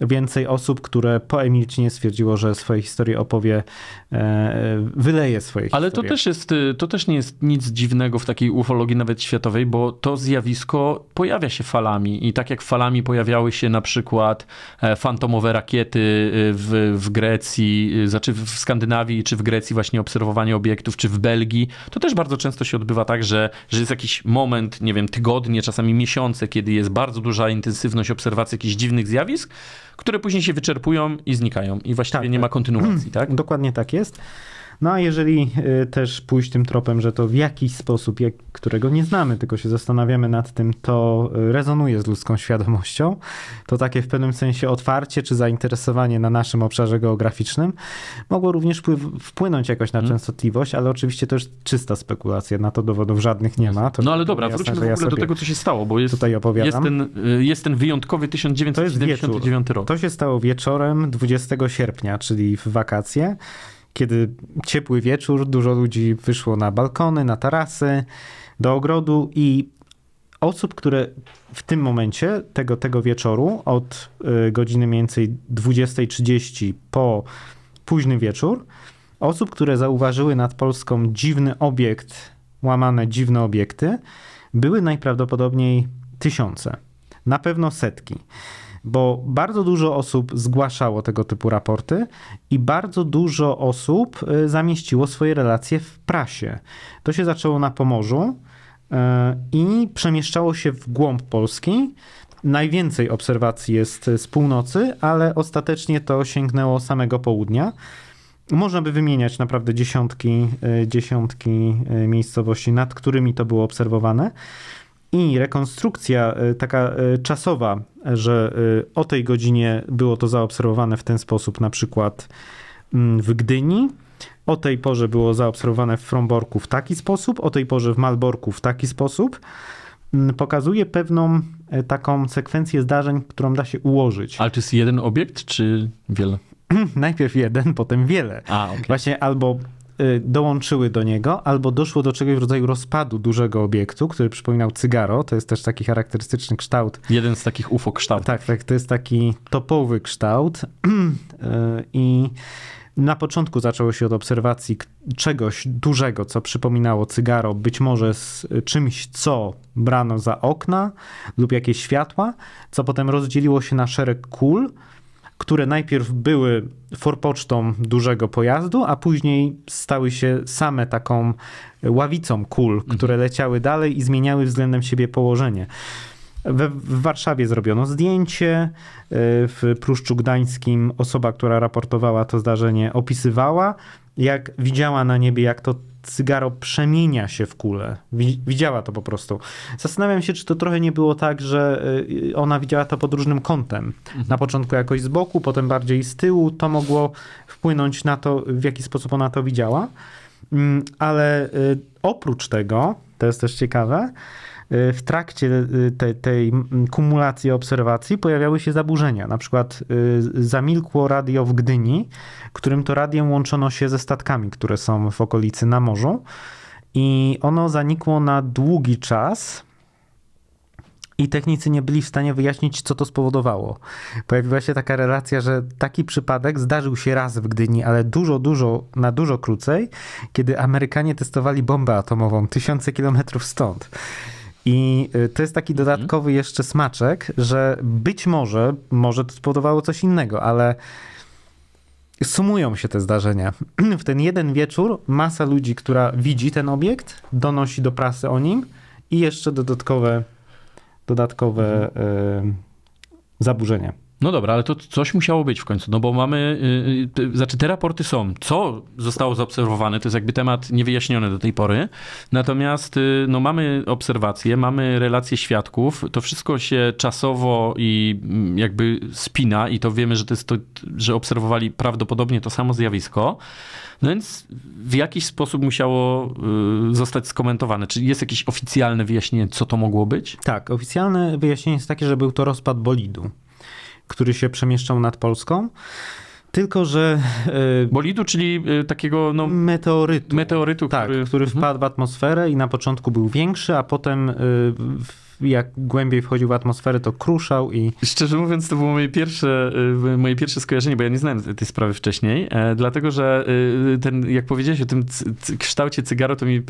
więcej osób, które po stwierdziło, że swoje historie opowie, e, wyleje swoje Ale to też jest, y, to też nie jest nic dziwnego w takiej ufologii nawet światowej, bo to zjawisko pojawia się falami i tak jak falami pojawiały się na przykład e, fantomowe rakiety y, w, w Grecji, y, znaczy w Skandynawii, czy w Grecji właśnie obserwowanie obiektów, czy w Belgii, to też bardzo często się odbywa tak, że, że jest jakiś moment, nie wiem, tygodnie, czasami miesiące, kiedy jest bardzo duża intensywność obserwacji jakichś dziwnych zjawisk, które później się wyczerpują i znikają i właściwie tak, nie ma tak. kontynuacji, hmm, tak? Dokładnie tak jest. No a jeżeli y, też pójść tym tropem, że to w jakiś sposób, jak, którego nie znamy, tylko się zastanawiamy nad tym, to y, rezonuje z ludzką świadomością, to takie w pewnym sensie otwarcie czy zainteresowanie na naszym obszarze geograficznym mogło również wpłynąć jakoś na mhm. częstotliwość, ale oczywiście to jest czysta spekulacja, na to dowodów żadnych nie ma. To no ale dobra, jasne, wróćmy w ogóle ja do tego, co się stało, bo jest, tutaj opowiadam. jest, ten, y, jest ten wyjątkowy 1979 to rok. To się stało wieczorem 20 sierpnia, czyli w wakacje kiedy ciepły wieczór, dużo ludzi wyszło na balkony, na tarasy, do ogrodu i osób, które w tym momencie, tego, tego wieczoru, od y, godziny mniej więcej 20.30 po późny wieczór, osób, które zauważyły nad Polską dziwny obiekt, łamane dziwne obiekty, były najprawdopodobniej tysiące, na pewno setki bo bardzo dużo osób zgłaszało tego typu raporty i bardzo dużo osób y, zamieściło swoje relacje w prasie. To się zaczęło na Pomorzu y, i przemieszczało się w głąb Polski. Najwięcej obserwacji jest y, z północy, ale ostatecznie to sięgnęło samego południa. Można by wymieniać naprawdę dziesiątki, dziesiątki miejscowości, nad którymi to było obserwowane i rekonstrukcja e, taka e, czasowa, że e, o tej godzinie było to zaobserwowane w ten sposób, na przykład mm, w Gdyni, o tej porze było zaobserwowane w Fromborku w taki sposób, o tej porze w Malborku w taki sposób, mm, pokazuje pewną taką sekwencję zdarzeń, którą da się ułożyć. Ale to jest jeden obiekt, czy wiele? Najpierw jeden, potem wiele. A, okay. Właśnie albo Y, dołączyły do niego, albo doszło do czegoś w rodzaju rozpadu dużego obiektu, który przypominał cygaro. To jest też taki charakterystyczny kształt. Jeden z takich UFO kształtów. Tak, tak, to jest taki topowy kształt. Y, I na początku zaczęło się od obserwacji czegoś dużego, co przypominało cygaro, być może z czymś, co brano za okna lub jakieś światła, co potem rozdzieliło się na szereg kul które najpierw były forpocztą dużego pojazdu, a później stały się same taką ławicą kul, które mhm. leciały dalej i zmieniały względem siebie położenie. We, w Warszawie zrobiono zdjęcie, y, w Pruszczu Gdańskim osoba, która raportowała to zdarzenie, opisywała, jak widziała na niebie, jak to cygaro przemienia się w kulę. Widziała to po prostu. Zastanawiam się, czy to trochę nie było tak, że y, ona widziała to pod różnym kątem. Mhm. Na początku jakoś z boku, potem bardziej z tyłu. To mogło wpłynąć na to, w jaki sposób ona to widziała. Mm, ale y, oprócz tego, to jest też ciekawe, Y, w trakcie y, te, tej kumulacji obserwacji pojawiały się zaburzenia. Na przykład y, zamilkło radio w Gdyni, którym to radiem łączono się ze statkami, które są w okolicy na morzu. I ono zanikło na długi czas, i technicy nie byli w stanie wyjaśnić, co to spowodowało. Pojawiła się taka relacja, że taki przypadek zdarzył się raz w Gdyni, ale dużo, dużo, na dużo krócej, kiedy Amerykanie testowali bombę atomową tysiące kilometrów stąd. I y, to jest taki mhm. dodatkowy jeszcze smaczek, że być może, może to spowodowało coś innego, ale sumują się te zdarzenia. W ten jeden wieczór masa ludzi, która widzi ten obiekt, donosi do prasy o nim i jeszcze dodatkowe, dodatkowe yy, mhm. zaburzenia. No dobra, ale to coś musiało być w końcu, no bo mamy, yy, znaczy te raporty są, co zostało zaobserwowane, to jest jakby temat niewyjaśniony do tej pory, natomiast yy, no mamy obserwacje, mamy relacje świadków, to wszystko się czasowo i mm, jakby spina i to wiemy, że to jest to, że obserwowali prawdopodobnie to samo zjawisko, no więc w jakiś sposób musiało yy, zostać skomentowane, czy jest jakieś oficjalne wyjaśnienie, co to mogło być? Tak, oficjalne wyjaśnienie jest takie, że był to rozpad bolidu który się przemieszczał nad Polską. Tylko, że. E, Bolidu, czyli e, takiego. No, meteorytu. Meteorytu, tak, który, który mhm. wpadł w atmosferę i na początku był większy, a potem e, w jak głębiej wchodził w atmosferę, to kruszał i... Szczerze mówiąc, to było moje pierwsze, y, moje pierwsze skojarzenie, bo ja nie znałem tej sprawy wcześniej, e, dlatego, że y, ten, jak powiedziałeś o tym kształcie cygaro, to mi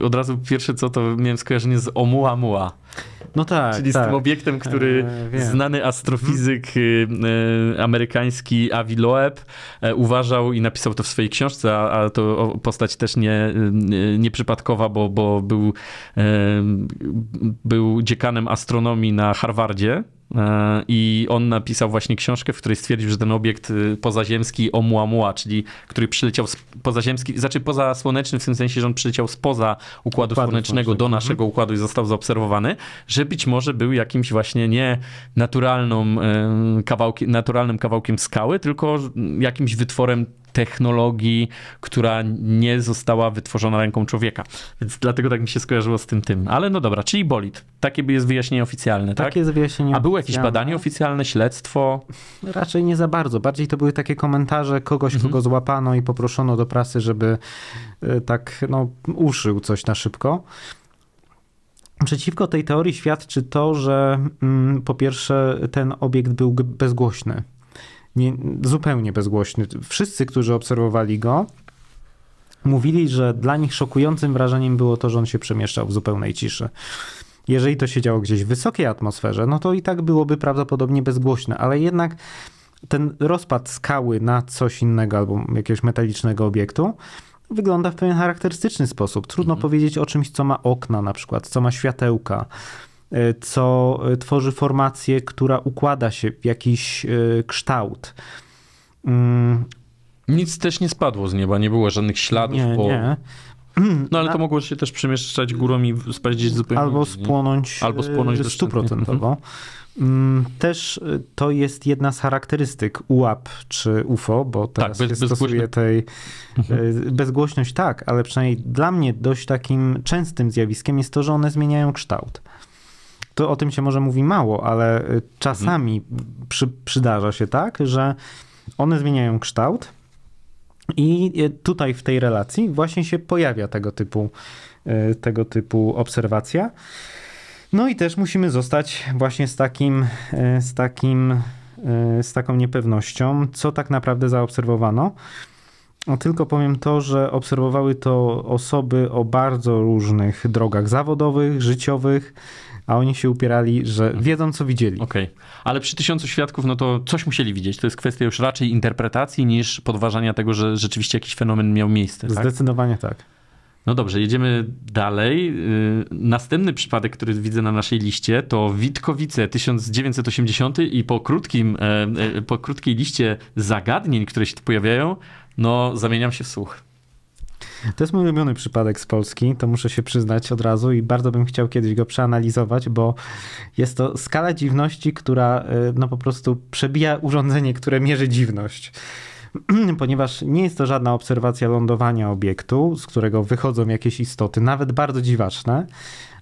y, od razu pierwsze co, to miałem skojarzenie z Oumuamua. No tak, Czyli tak. z tym tak. obiektem, który e, znany astrofizyk e, amerykański Avi Loeb e, uważał i napisał to w swojej książce, a, a to postać też nie, nieprzypadkowa, nie bo, bo był, e, był dziekanem astronomii na Harvardzie E, I on napisał właśnie książkę, w której stwierdził, że ten obiekt y, pozaziemski Oumuamua, czyli który przyleciał z pozaziemski, znaczy pozasłoneczny w tym sensie, że on przyleciał spoza układu, układu słonecznego do naszego mhm. układu i został zaobserwowany, że być może był jakimś właśnie nie naturalną e, kawałki, naturalnym kawałkiem skały, tylko jakimś wytworem technologii, która nie została wytworzona ręką człowieka. Więc dlatego tak mi się skojarzyło z tym tym. Ale no dobra, czyli bolid. Takie jest wyjaśnienie oficjalne, tak? Takie jest wyjaśnienie. A były jakieś badanie oficjalne, śledztwo? Raczej nie za bardzo. Bardziej to były takie komentarze kogoś, mhm. kogo złapano i poproszono do prasy, żeby y, tak no, uszył coś na szybko. Przeciwko tej teorii świadczy to, że mm, po pierwsze ten obiekt był bezgłośny. Nie, zupełnie bezgłośny. Wszyscy, którzy obserwowali go, mówili, że dla nich szokującym wrażeniem było to, że on się przemieszczał w zupełnej ciszy. Jeżeli to się działo gdzieś w wysokiej atmosferze, no to i tak byłoby prawdopodobnie bezgłośne, ale jednak ten rozpad skały na coś innego albo jakiegoś metalicznego obiektu wygląda w pewien charakterystyczny sposób. Trudno mhm. powiedzieć o czymś, co ma okna na przykład, co ma światełka, e, co e, tworzy formację, która układa się w jakiś e, kształt. Mm. Nic też nie spadło z nieba, nie było żadnych śladów nie, po... Nie. No ale to mogło się też przemieszczać górą i spaść zupełnie. Albo spłonąć, albo spłonąć e, stuprocentowo. Mhm. Mm, też e, to jest jedna z charakterystyk UAP czy UFO, bo tak, teraz tak, bez, się stosuje tej e, mhm. bezgłośność, tak, ale przynajmniej dla mnie dość takim częstym zjawiskiem jest to, że one zmieniają kształt. To o tym się może mówi mało, ale czasami mhm. przy, przydarza się tak, że one zmieniają kształt i e, tutaj w tej relacji właśnie się pojawia tego typu, e, tego typu obserwacja. No i też musimy zostać właśnie z takim, e, z takim, z taką niepewnością, co tak naprawdę zaobserwowano. No, tylko powiem to, że obserwowały to osoby o bardzo różnych drogach zawodowych, życiowych, a oni się upierali, że mhm. wiedzą, co widzieli. Okej, okay. ale przy tysiącu świadków, no to coś musieli widzieć. To jest kwestia już raczej interpretacji niż podważania tego, że rzeczywiście jakiś fenomen miał miejsce. Tak? Zdecydowanie tak. No dobrze, jedziemy dalej. Y, następny przypadek, który widzę na naszej liście, to Witkowice 1980 i po, krótkim, e, e, po krótkiej liście zagadnień, które się tu pojawiają, no zamieniam się w słuch. To jest mój ulubiony przypadek z Polski, to muszę się przyznać od razu i bardzo bym chciał kiedyś go przeanalizować, bo jest to skala dziwności, która y, no po prostu przebija urządzenie, które mierzy dziwność ponieważ nie jest to żadna obserwacja lądowania obiektu, z którego wychodzą jakieś istoty, nawet bardzo dziwaczne,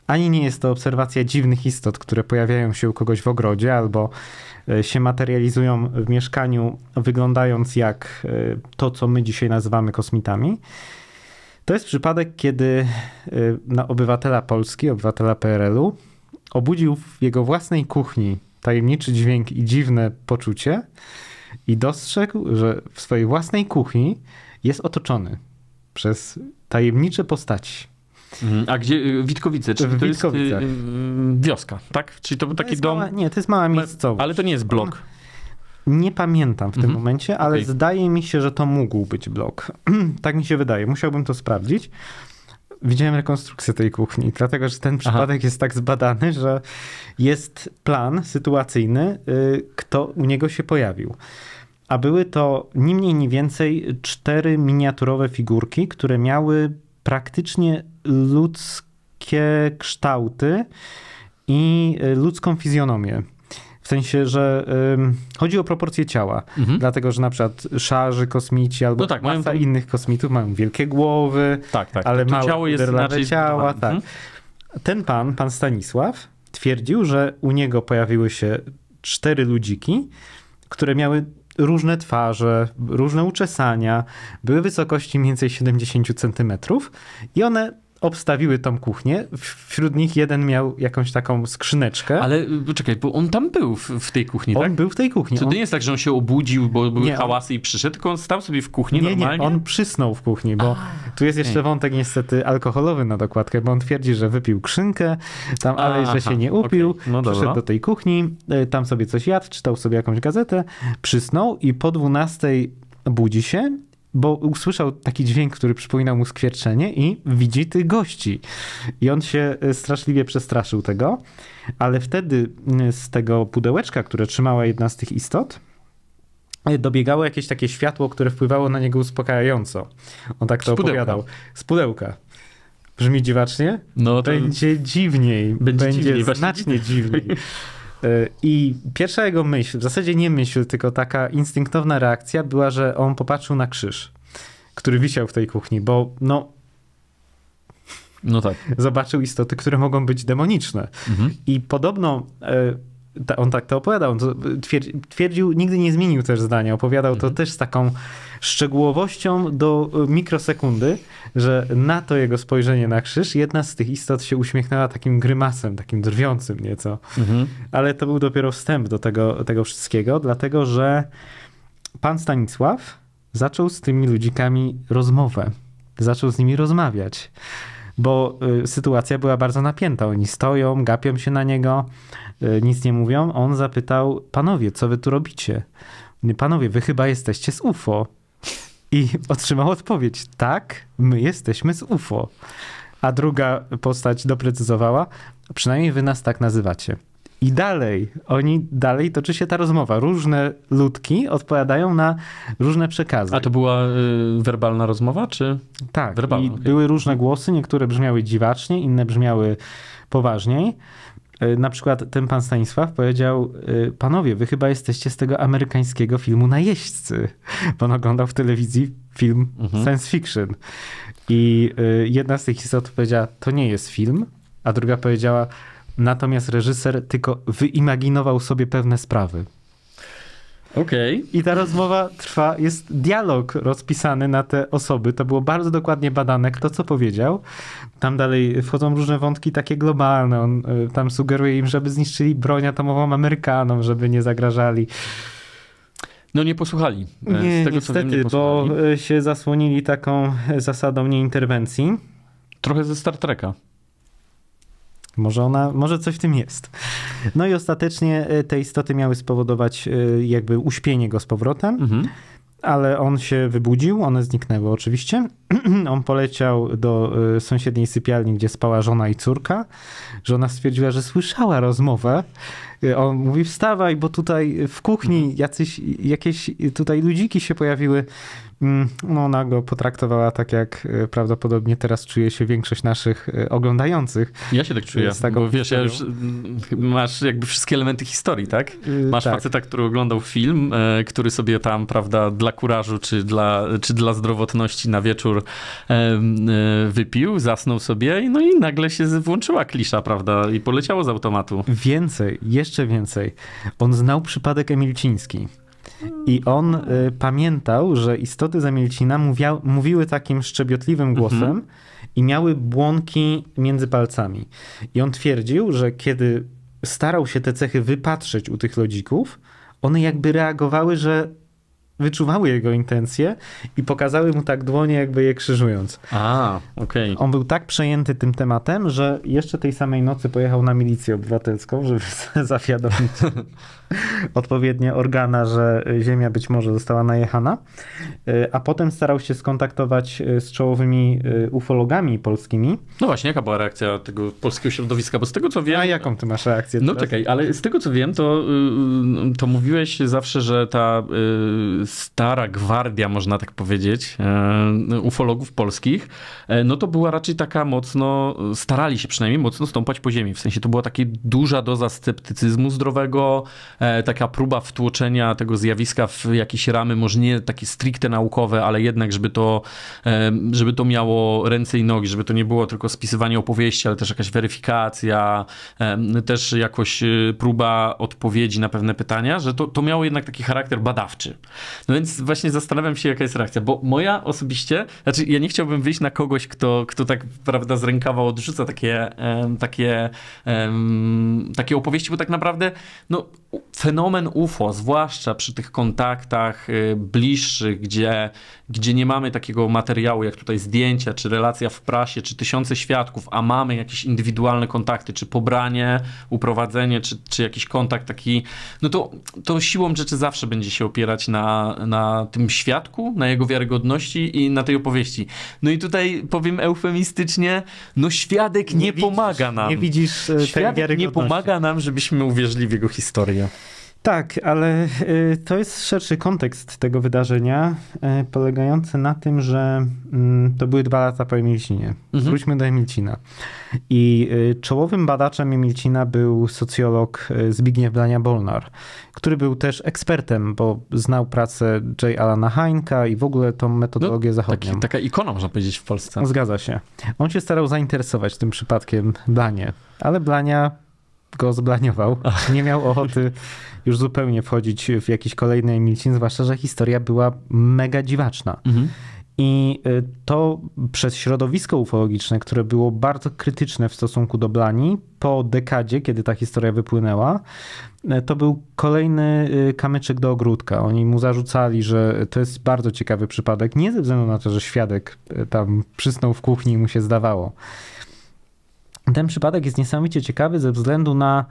ani nie jest to obserwacja dziwnych istot, które pojawiają się u kogoś w ogrodzie albo y, się materializują w mieszkaniu, wyglądając jak y, to, co my dzisiaj nazywamy kosmitami. To jest przypadek, kiedy y, na obywatela Polski, obywatela PRL-u, obudził w jego własnej kuchni tajemniczy dźwięk i dziwne poczucie i dostrzegł, że w swojej własnej kuchni jest otoczony przez tajemnicze postaci. Mhm. A gdzie y, Witkowice? Czyli w to jest y, wioska, tak? Czyli to był taki to dom. Mała, nie, to jest mała miejscowość. Ale to nie jest blok. Nie pamiętam w tym mhm. momencie, ale okay. zdaje mi się, że to mógł być blok. tak mi się wydaje. Musiałbym to sprawdzić. Widziałem rekonstrukcję tej kuchni, dlatego że ten przypadek Aha. jest tak zbadany, że jest plan sytuacyjny, y, kto u niego się pojawił. A były to ni mniej, ni więcej cztery miniaturowe figurki, które miały praktycznie ludzkie kształty i y, ludzką fizjonomię. W sensie, że chodzi o proporcje ciała. Mhm. Dlatego, że na przykład szarzy kosmici albo no tak, mają innych kosmitów mają wielkie głowy, tak, tak. ale to małe ciało jest inaczej... ciała. Tak. Mhm. Ten pan, pan Stanisław, twierdził, że u niego pojawiły się cztery ludziki, które miały różne twarze, różne uczesania, były wysokości mniej więcej 70 centymetrów i one obstawiły tą kuchnię. Wśród nich jeden miał jakąś taką skrzyneczkę. Ale y, czekaj, bo on tam był w, w tej kuchni, on tak? On był w tej kuchni. To on... nie jest tak, że on się obudził, bo były nie, hałasy on... i przyszedł, tylko on stał sobie w kuchni nie, normalnie? Nie, on przysnął w kuchni, bo A, tu jest okay. jeszcze wątek niestety alkoholowy na dokładkę, bo on twierdzi, że wypił krzynkę, tam A, ale że się nie upił, okay. no przyszedł dobra. do tej kuchni, y, tam sobie coś jadł, czytał sobie jakąś gazetę, przysnął i po dwunastej budzi się bo usłyszał taki dźwięk, który przypominał mu skwierczenie i widzi tych gości. I on się e, straszliwie przestraszył tego, ale wtedy e, z tego pudełeczka, które trzymała jedna z tych istot, e, dobiegało jakieś takie światło, które wpływało na niego uspokajająco. On tak to z opowiadał. Z pudełka. Brzmi dziwacznie? No, to... Będzie dziwniej. Będzie, będzie dziwniej, znacznie dziwniej. Y, I pierwsza jego myśl, w zasadzie nie myśl, tylko taka instynktowna reakcja była, że on popatrzył na krzyż, który wisiał w tej kuchni, bo no. No tak. Zobaczył istoty, które mogą być demoniczne. Mhm. I podobno y, ta, on tak to opowiadał. To twierdził, twierdził, nigdy nie zmienił też zdania. Opowiadał mhm. to też z taką szczegółowością do e, mikrosekundy, że na to jego spojrzenie na krzyż jedna z tych istot się uśmiechnęła takim grymasem, takim drwiącym nieco. Mhm. Ale to był dopiero wstęp do tego, tego wszystkiego, dlatego że pan Stanisław zaczął z tymi ludzikami rozmowę. Zaczął z nimi rozmawiać bo y, sytuacja była bardzo napięta. Oni stoją, gapią się na niego, y, nic nie mówią. On zapytał, panowie, co wy tu robicie? Panowie, wy chyba jesteście z UFO. I otrzymał odpowiedź, tak, my jesteśmy z UFO. A druga postać doprecyzowała, przynajmniej wy nas tak nazywacie. I dalej, oni dalej toczy się ta rozmowa. Różne ludki odpowiadają na różne przekazy. A to była y, werbalna rozmowa, czy? Tak. Werbalna, i okay. Były różne głosy, niektóre brzmiały dziwacznie, inne brzmiały poważniej. Y, na przykład ten pan Stanisław powiedział: y, Panowie, wy chyba jesteście z tego amerykańskiego filmu Najeźdźcy. on oglądał w telewizji film mhm. science fiction. I y, jedna z tych istot powiedziała: To nie jest film, a druga powiedziała: Natomiast reżyser tylko wyimaginował sobie pewne sprawy. Okej. Okay. I ta rozmowa trwa, jest dialog rozpisany na te osoby. To było bardzo dokładnie badane, kto co powiedział. Tam dalej wchodzą różne wątki takie globalne. On e, tam sugeruje im, żeby zniszczyli broń atomową Amerykanom, żeby nie zagrażali. No nie posłuchali. E, nie, tego, niestety, nie posłuchali. bo e, się zasłonili taką zasadą nieinterwencji. Trochę ze Star Treka. Może, ona, może coś w tym jest. No i ostatecznie e, te istoty miały spowodować e, jakby uśpienie go z powrotem, mhm. ale on się wybudził, one zniknęły oczywiście. on poleciał do e, sąsiedniej sypialni, gdzie spała żona i córka. Żona stwierdziła, że słyszała rozmowę Y, on mówi, wstawaj, bo tutaj w kuchni mhm. jacyś, jakieś tutaj ludziki się pojawiły. Mm, no ona go potraktowała tak, jak y, prawdopodobnie teraz czuje się większość naszych y, oglądających. Ja się tak czuję, bo wiesz, ja już, mm, masz jakby wszystkie elementy historii, tak? Masz tak. faceta, który oglądał film, e, który sobie tam, prawda, dla kurażu czy dla, czy dla zdrowotności na wieczór e, wypił, zasnął sobie, no i nagle się włączyła klisza, prawda, i poleciało z automatu. Więcej, jeszcze jeszcze więcej. On znał przypadek Emilciński. I on y, pamiętał, że istoty Zamilcina mówia, mówiły takim szczebiotliwym mhm. głosem i miały błonki między palcami. I on twierdził, że kiedy starał się te cechy wypatrzeć u tych lodzików, one jakby reagowały, że wyczuwały jego intencje i pokazały mu tak dłonie, jakby je krzyżując. A, okej. Okay. On był tak przejęty tym tematem, że jeszcze tej samej nocy pojechał na milicję obywatelską, żeby zawiadomić. odpowiednie organa, że ziemia być może została najechana, y, a potem starał się skontaktować y, z czołowymi y, ufologami polskimi. No właśnie, jaka była reakcja tego polskiego środowiska? Bo z tego co wiem... A jaką ty masz reakcję? No teraz? czekaj, ale z tego co wiem, to, to mówiłeś zawsze, że ta stara gwardia, można tak powiedzieć, ufologów polskich, no to była raczej taka mocno, starali się przynajmniej mocno stąpać po ziemi. W sensie to była taka duża doza sceptycyzmu zdrowego, E, taka próba wtłoczenia tego zjawiska w jakieś ramy, może nie takie stricte naukowe, ale jednak, żeby to, e, żeby to miało ręce i nogi, żeby to nie było tylko spisywanie opowieści, ale też jakaś weryfikacja, e, też jakoś próba odpowiedzi na pewne pytania, że to, to miało jednak taki charakter badawczy. No więc właśnie zastanawiam się, jaka jest reakcja, bo moja osobiście, znaczy ja nie chciałbym wyjść na kogoś, kto, kto tak, prawda, z rękawa odrzuca takie, takie, takie opowieści, bo tak naprawdę, no fenomen UFO, zwłaszcza przy tych kontaktach y, bliższych, gdzie, gdzie nie mamy takiego materiału jak tutaj zdjęcia, czy relacja w prasie, czy tysiące świadków, a mamy jakieś indywidualne kontakty, czy pobranie, uprowadzenie, czy, czy jakiś kontakt taki, no to, to siłą rzeczy zawsze będzie się opierać na, na tym świadku, na jego wiarygodności i na tej opowieści. No i tutaj powiem eufemistycznie, no świadek nie, nie widzisz, pomaga nam. Nie widzisz e, Świadek nie pomaga nam, żebyśmy uwierzyli w jego historię historia. Tak, ale y, to jest szerszy kontekst tego wydarzenia, y, polegający na tym, że mm, to były dwa lata po Emilcinie. Mhm. Wróćmy do Emilcina. I y, czołowym badaczem Emilcina był socjolog Zbigniew Blania-Bolnar, który był też ekspertem, bo znał pracę J. Alana Heinka i w ogóle tą metodologię no, zachodnią. Taki, taka ikona, można powiedzieć, w Polsce. Zgadza się. On się starał zainteresować tym przypadkiem Blanie, ale Blania go zblaniował. Nie miał ochoty już zupełnie wchodzić w jakieś kolejne Emilcin, zwłaszcza, że historia była mega dziwaczna. Mhm. I y, to przez środowisko ufologiczne, które było bardzo krytyczne w stosunku do Blani, po dekadzie, kiedy ta historia wypłynęła, y, to był kolejny y, kamyczek do ogródka. Oni mu zarzucali, że to jest bardzo ciekawy przypadek, nie ze względu na to, że świadek tam przysnął w kuchni i mu się zdawało ten przypadek jest niesamowicie ciekawy ze względu na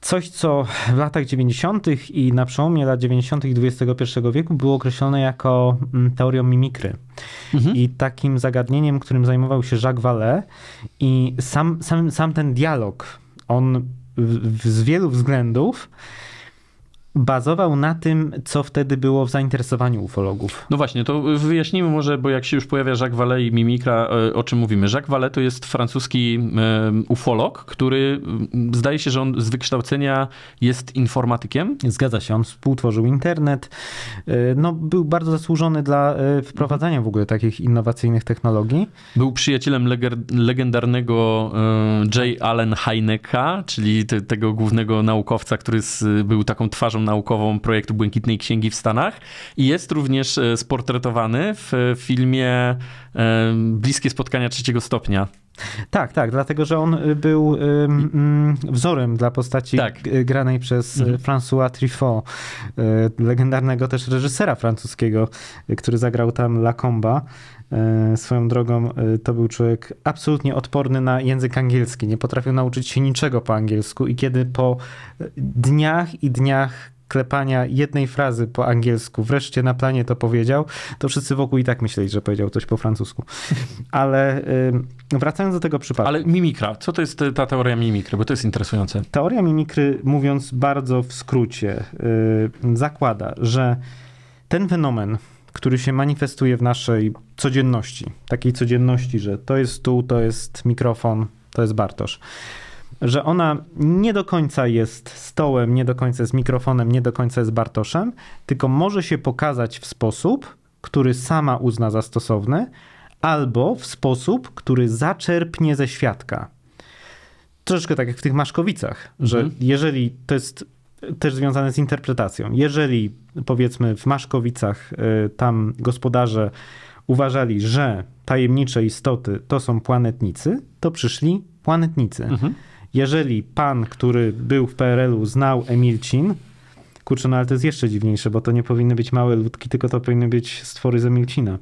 coś, co w latach 90. i na przełomie lat 90. i XXI wieku było określone jako mm, teorią mimikry. Mhm. I takim zagadnieniem, którym zajmował się Jacques Vallée i sam, sam, sam ten dialog, on w, w, z wielu względów bazował na tym, co wtedy było w zainteresowaniu ufologów. No właśnie, to wyjaśnijmy może, bo jak się już pojawia Jacques Vallée i Mimikra, e, o czym mówimy. Jacques Vallée to jest francuski e, ufolog, który zdaje się, że on z wykształcenia jest informatykiem. Zgadza się, on współtworzył internet. E, no, był bardzo zasłużony dla wprowadzania w ogóle takich innowacyjnych technologii. Był przyjacielem legendarnego J. Allen Heinecka, czyli te, tego głównego naukowca, który z, był taką twarzą naukową projektu Błękitnej Księgi w Stanach i jest również e, sportretowany w e, filmie e, Bliskie Spotkania Trzeciego Stopnia. Tak, tak, dlatego że on był mm, wzorem dla postaci tak. granej przez mhm. François Truffaut, legendarnego też reżysera francuskiego, który zagrał tam La Comba. Swoją drogą to był człowiek absolutnie odporny na język angielski, nie potrafił nauczyć się niczego po angielsku i kiedy po dniach i dniach klepania jednej frazy po angielsku, wreszcie na planie to powiedział, to wszyscy wokół i tak myśleli, że powiedział coś po francusku. Ale y, wracając do tego przypadku. Ale mimikra, co to jest ta teoria mimikry, bo to jest interesujące. Teoria mimikry, mówiąc bardzo w skrócie, y, zakłada, że ten fenomen, który się manifestuje w naszej codzienności, takiej codzienności, że to jest stół, to jest mikrofon, to jest Bartosz że ona nie do końca jest stołem, nie do końca jest mikrofonem, nie do końca jest Bartoszem, tylko może się pokazać w sposób, który sama uzna za stosowny, albo w sposób, który zaczerpnie ze świadka. Troszeczkę tak jak w tych Maszkowicach, że mhm. jeżeli to jest też związane z interpretacją, jeżeli powiedzmy w Maszkowicach y, tam gospodarze uważali, że tajemnicze istoty to są planetnicy, to przyszli planetnicy. Mhm jeżeli pan, który był w PRL-u, znał Emilcin, kurczę, no ale to jest jeszcze dziwniejsze, bo to nie powinny być małe ludki, tylko to powinny być stwory z Emilcina.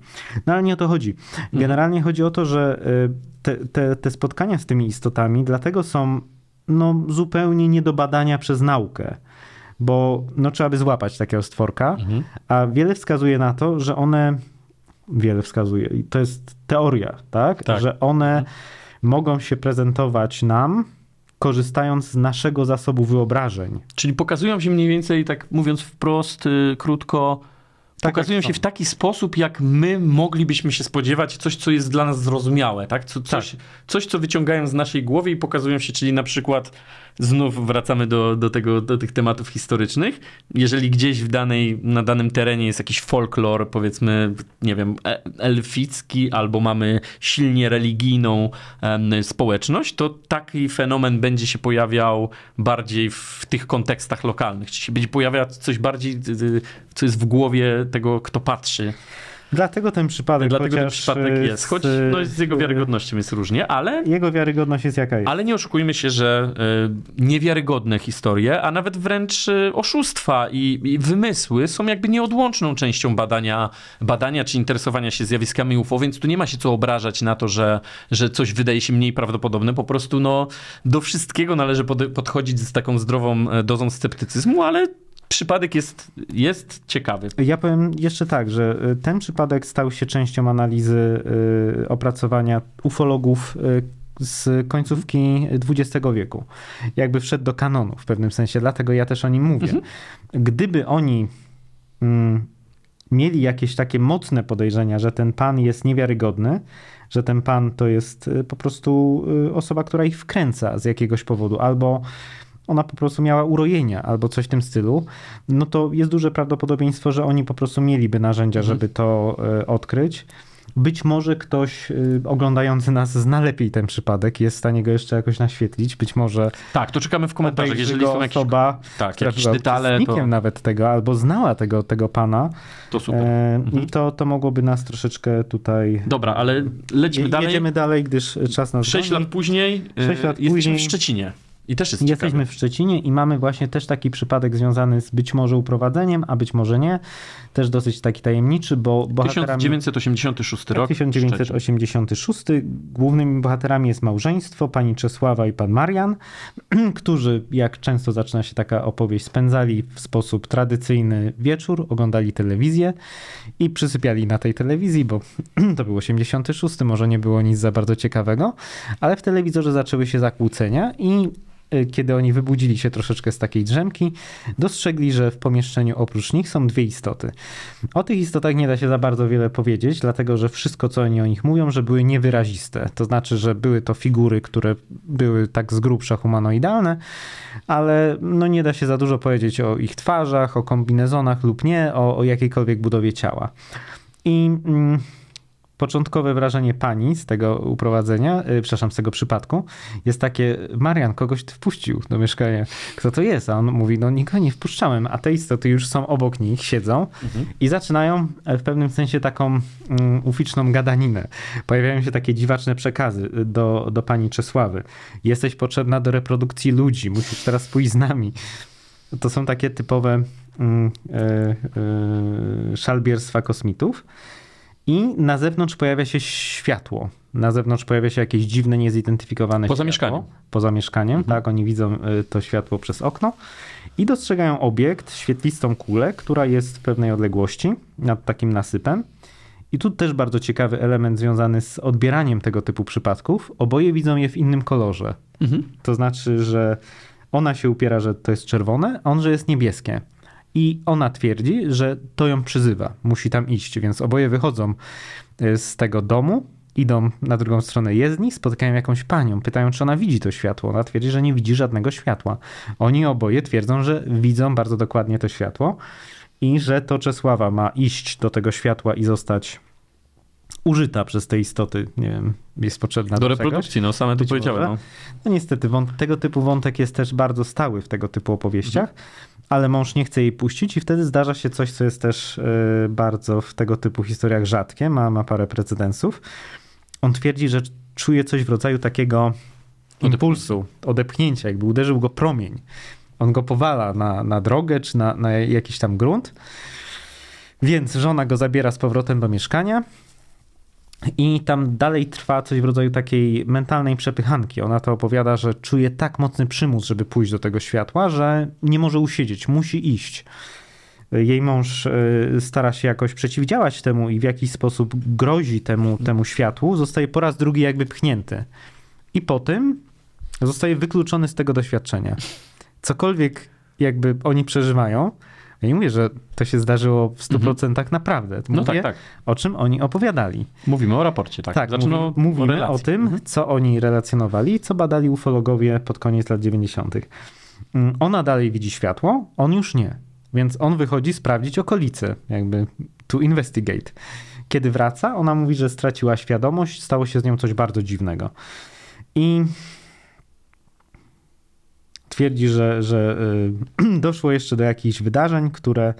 No ale nie o to chodzi. Mhm. Generalnie chodzi o to, że e, te, te, te spotkania z tymi istotami dlatego są no, zupełnie nie do badania przez naukę bo no, trzeba by złapać takiego stworka, mhm. a wiele wskazuje na to, że one, wiele wskazuje, i to jest teoria, tak? tak? Że one mhm. mogą się prezentować nam korzystając z naszego zasobu wyobrażeń. Czyli pokazują się mniej więcej, tak mówiąc wprost, yy, krótko, tak, pokazują się w taki sposób, jak my moglibyśmy się spodziewać, coś, co jest dla nas zrozumiałe, tak? Co, coś, tak. coś, co wyciągają z naszej głowy i pokazują się, czyli na przykład znów wracamy do, do, tego, do tych tematów historycznych. Jeżeli gdzieś w danej, na danym terenie jest jakiś folklor, powiedzmy, nie wiem, e, elficki, albo mamy silnie religijną um, społeczność, to taki fenomen będzie się pojawiał bardziej w tych kontekstach lokalnych. Czyli się będzie pojawiać coś bardziej, e, e, co jest w głowie tego, kto patrzy Dlatego ten przypadek, Dlatego ten przypadek jest, choć z, y, no, z jego y, wiarygodnością jest różnie, ale... Jego wiarygodność jest jaka jest. Ale nie oszukujmy się, że y, niewiarygodne historie, a nawet wręcz y, oszustwa i, i, wymysły są jakby nieodłączną częścią badania, badania czy interesowania się zjawiskami UFO, więc tu nie ma się co obrażać na to, że, że coś wydaje się mniej prawdopodobne, po prostu no, do wszystkiego należy pod, podchodzić z taką zdrową e, dozą sceptycyzmu, ale przypadek jest, jest ciekawy. Ja powiem jeszcze tak, że y, ten przypadek stał się częścią analizy y, opracowania ufologów y, z końcówki XX wieku. Jakby wszedł do kanonu w pewnym sensie, dlatego ja też o nim mówię. Mhm. Gdyby oni mm, mieli jakieś takie mocne podejrzenia, że ten pan jest niewiarygodny, że ten pan to jest po prostu osoba, która ich wkręca z jakiegoś powodu, albo ona po prostu miała urojenia albo coś w tym stylu, no to jest duże prawdopodobieństwo, że oni po prostu mieliby narzędzia, mhm. żeby to e, odkryć. Być może ktoś e, oglądający nas zna lepiej ten przypadek, jest w stanie go jeszcze jakoś naświetlić, być może. Tak, to czekamy w komentarzach, jeżeli go są jakieś, osoba, tak, jakieś detale. To... nawet tego, albo znała tego, tego pana. To super. E, mhm. I to, to mogłoby nas troszeczkę tutaj. Dobra, ale lecimy dalej. Jedziemy dalej, gdyż e, czas nas. Sześć lat później. Sześć lat później. Jesteśmy w Szczecinie. I też jest Jesteśmy ciekawe. w Szczecinie i mamy właśnie też taki przypadek związany z być może uprowadzeniem, a być może nie. Też dosyć taki tajemniczy, bo bohaterami... 1986 tak, rok. 1986. Głównymi bohaterami jest małżeństwo, pani Czesława i pan Marian, którzy, jak często zaczyna się taka opowieść, spędzali w sposób tradycyjny wieczór, oglądali telewizję i przysypiali na tej telewizji, bo to był 86, może nie było nic za bardzo ciekawego, ale w telewizorze zaczęły się zakłócenia i Y, kiedy oni wybudzili się troszeczkę z takiej drzemki, dostrzegli, że w pomieszczeniu oprócz nich są dwie istoty. O tych istotach nie da się za bardzo wiele powiedzieć, dlatego że wszystko, co oni o nich mówią, że były niewyraziste. To znaczy, że były to figury, które były tak z grubsza humanoidalne, ale no nie da się za dużo powiedzieć o ich twarzach, o kombinezonach lub nie, o, o jakiejkolwiek budowie ciała. I... Mm, początkowe wrażenie pani z tego uprowadzenia, yy, przepraszam, z tego przypadku, jest takie, Marian kogoś wpuścił do mieszkania. Kto to jest? A on mówi, no nikogo nie wpuszczałem, a te istoty już są obok nich, siedzą mhm. i zaczynają e, w pewnym sensie taką mm, uficzną gadaninę. Pojawiają się takie dziwaczne przekazy y, do, do pani Czesławy. Jesteś potrzebna do reprodukcji ludzi, musisz teraz pójść z nami. To są takie typowe yy, yy, szalbierstwa kosmitów i na zewnątrz pojawia się światło. Na zewnątrz pojawia się jakieś dziwne, niezidentyfikowane Poza światło. Poza mieszkaniem, mhm. tak. Oni widzą y, to światło przez okno i dostrzegają obiekt, świetlistą kulę, która jest w pewnej odległości nad takim nasypem. I tu też bardzo ciekawy element związany z odbieraniem tego typu przypadków. Oboje widzą je w innym kolorze. Mhm. To znaczy, że ona się upiera, że to jest czerwone, a on, że jest niebieskie i ona twierdzi, że to ją przyzywa, musi tam iść, więc oboje wychodzą e, z tego domu, idą na drugą stronę jezdni, spotykają jakąś panią, pytają, czy ona widzi to światło. Ona twierdzi, że nie widzi żadnego światła. Oni oboje twierdzą, że widzą bardzo dokładnie to światło i że to Czesława ma iść do tego światła i zostać użyta przez te istoty, nie wiem, jest potrzebna do, do reprodukcji, czegoś. no same to powiedziałem. No. no. niestety, tego typu wątek jest też bardzo stały w tego typu opowieściach. Mhm ale mąż nie chce jej puścić i wtedy zdarza się coś, co jest też e, bardzo w tego typu historiach rzadkie, ma, ma parę precedensów. On twierdzi, że czuje coś w rodzaju takiego impulsu, odepchnięcia, jakby uderzył go promień. On go powala na, na drogę czy na, na jakiś tam grunt. Więc żona go zabiera z powrotem do mieszkania i tam dalej trwa coś w rodzaju takiej mentalnej przepychanki. Ona to opowiada, że czuje tak mocny przymus, żeby pójść do tego światła, że nie może usiedzieć, musi iść. Jej mąż e, stara się jakoś przeciwdziałać temu i w jakiś sposób grozi temu, temu światłu. Zostaje po raz drugi jakby pchnięty. I po tym zostaje wykluczony z tego doświadczenia. Cokolwiek jakby oni przeżywają, ja nie mówię, że to się zdarzyło w 100% mhm. naprawdę. No mówię, no tak, tak. o czym oni opowiadali. Mówimy o raporcie, tak? Tak, mówi, mówimy o, o tym, mhm. co oni relacjonowali, co badali ufologowie pod koniec lat 90. Mm, ona dalej widzi światło, on już nie. Więc on wychodzi sprawdzić okolice, jakby to investigate. Kiedy wraca, ona mówi, że straciła świadomość, stało się z nią coś bardzo dziwnego. I twierdzi, że, że y, doszło jeszcze do jakichś wydarzeń, które,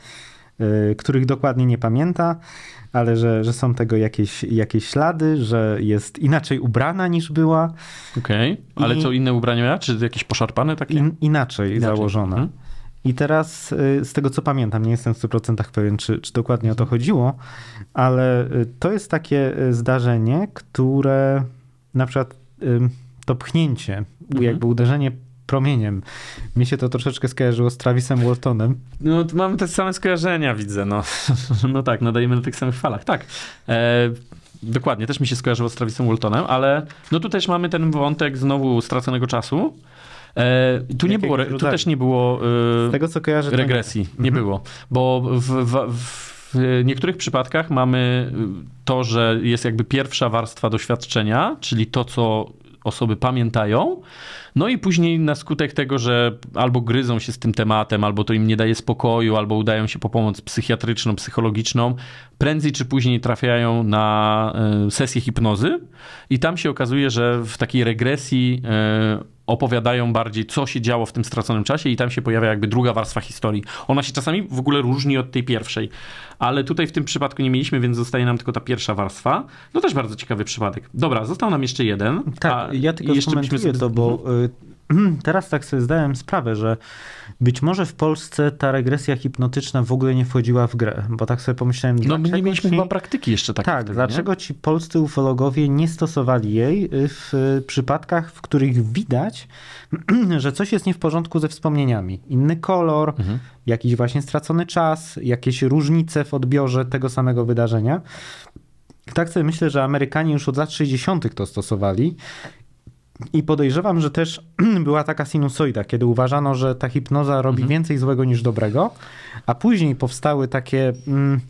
y, których dokładnie nie pamięta, ale że, że są tego jakieś, jakieś ślady, że jest inaczej ubrana niż była. Okej, okay. ale I... co inne ubranie miała? Czy jakieś poszarpane takie? In, inaczej, inaczej założone. Hmm? I teraz, y, z tego co pamiętam, nie jestem w 100% pewien, czy, czy dokładnie o to chodziło, ale to jest takie zdarzenie, które na przykład to pchnięcie, mhm. jakby uderzenie promieniem. Mi się to troszeczkę skojarzyło z Travisem Waltonem. No, mamy te same skojarzenia, widzę. No, no tak, nadajemy no na tych samych falach. Tak. E, dokładnie, też mi się skojarzyło z Travisem Waltonem, ale no tu też mamy ten wątek znowu straconego czasu. E, tu, nie było, tu tak. też nie było e, Z tego, co kojarzę, regresji. Nie mhm. było, bo w, w, w niektórych przypadkach mamy to, że jest jakby pierwsza warstwa doświadczenia, czyli to, co osoby pamiętają. No i później na skutek tego, że albo gryzą się z tym tematem, albo to im nie daje spokoju, albo udają się po pomoc psychiatryczną, psychologiczną, prędzej czy później trafiają na e, sesję hipnozy i tam się okazuje, że w takiej regresji e, opowiadają bardziej, co się działo w tym straconym czasie, i tam się pojawia jakby druga warstwa historii. Ona się czasami w ogóle różni od tej pierwszej, ale tutaj w tym przypadku nie mieliśmy, więc zostaje nam tylko ta pierwsza warstwa. No też bardzo ciekawy przypadek. Dobra, został nam jeszcze jeden. Tak, ja tylko jeszcze skomentuję sobie... to, bo... Mhm y, Mhm, teraz tak sobie zdałem sprawę, że być może w Polsce ta regresja hipnotyczna w ogóle nie wchodziła w grę, bo tak sobie pomyślałem. No my nie mieliśmy ci, chyba praktyki jeszcze takiej. Tak, tak dlaczego nie? ci polscy ufologowie nie stosowali jej w y, przypadkach, w których widać, że coś jest nie w porządku ze wspomnieniami. Inny kolor, mhm. jakiś właśnie stracony czas, jakieś różnice w odbiorze tego samego wydarzenia. Tak sobie myślę, że Amerykanie już od lat 60. to stosowali i podejrzewam, że też była taka sinusoida, kiedy uważano, że ta hipnoza robi mhm. więcej złego niż dobrego, a później powstały takie. Mm,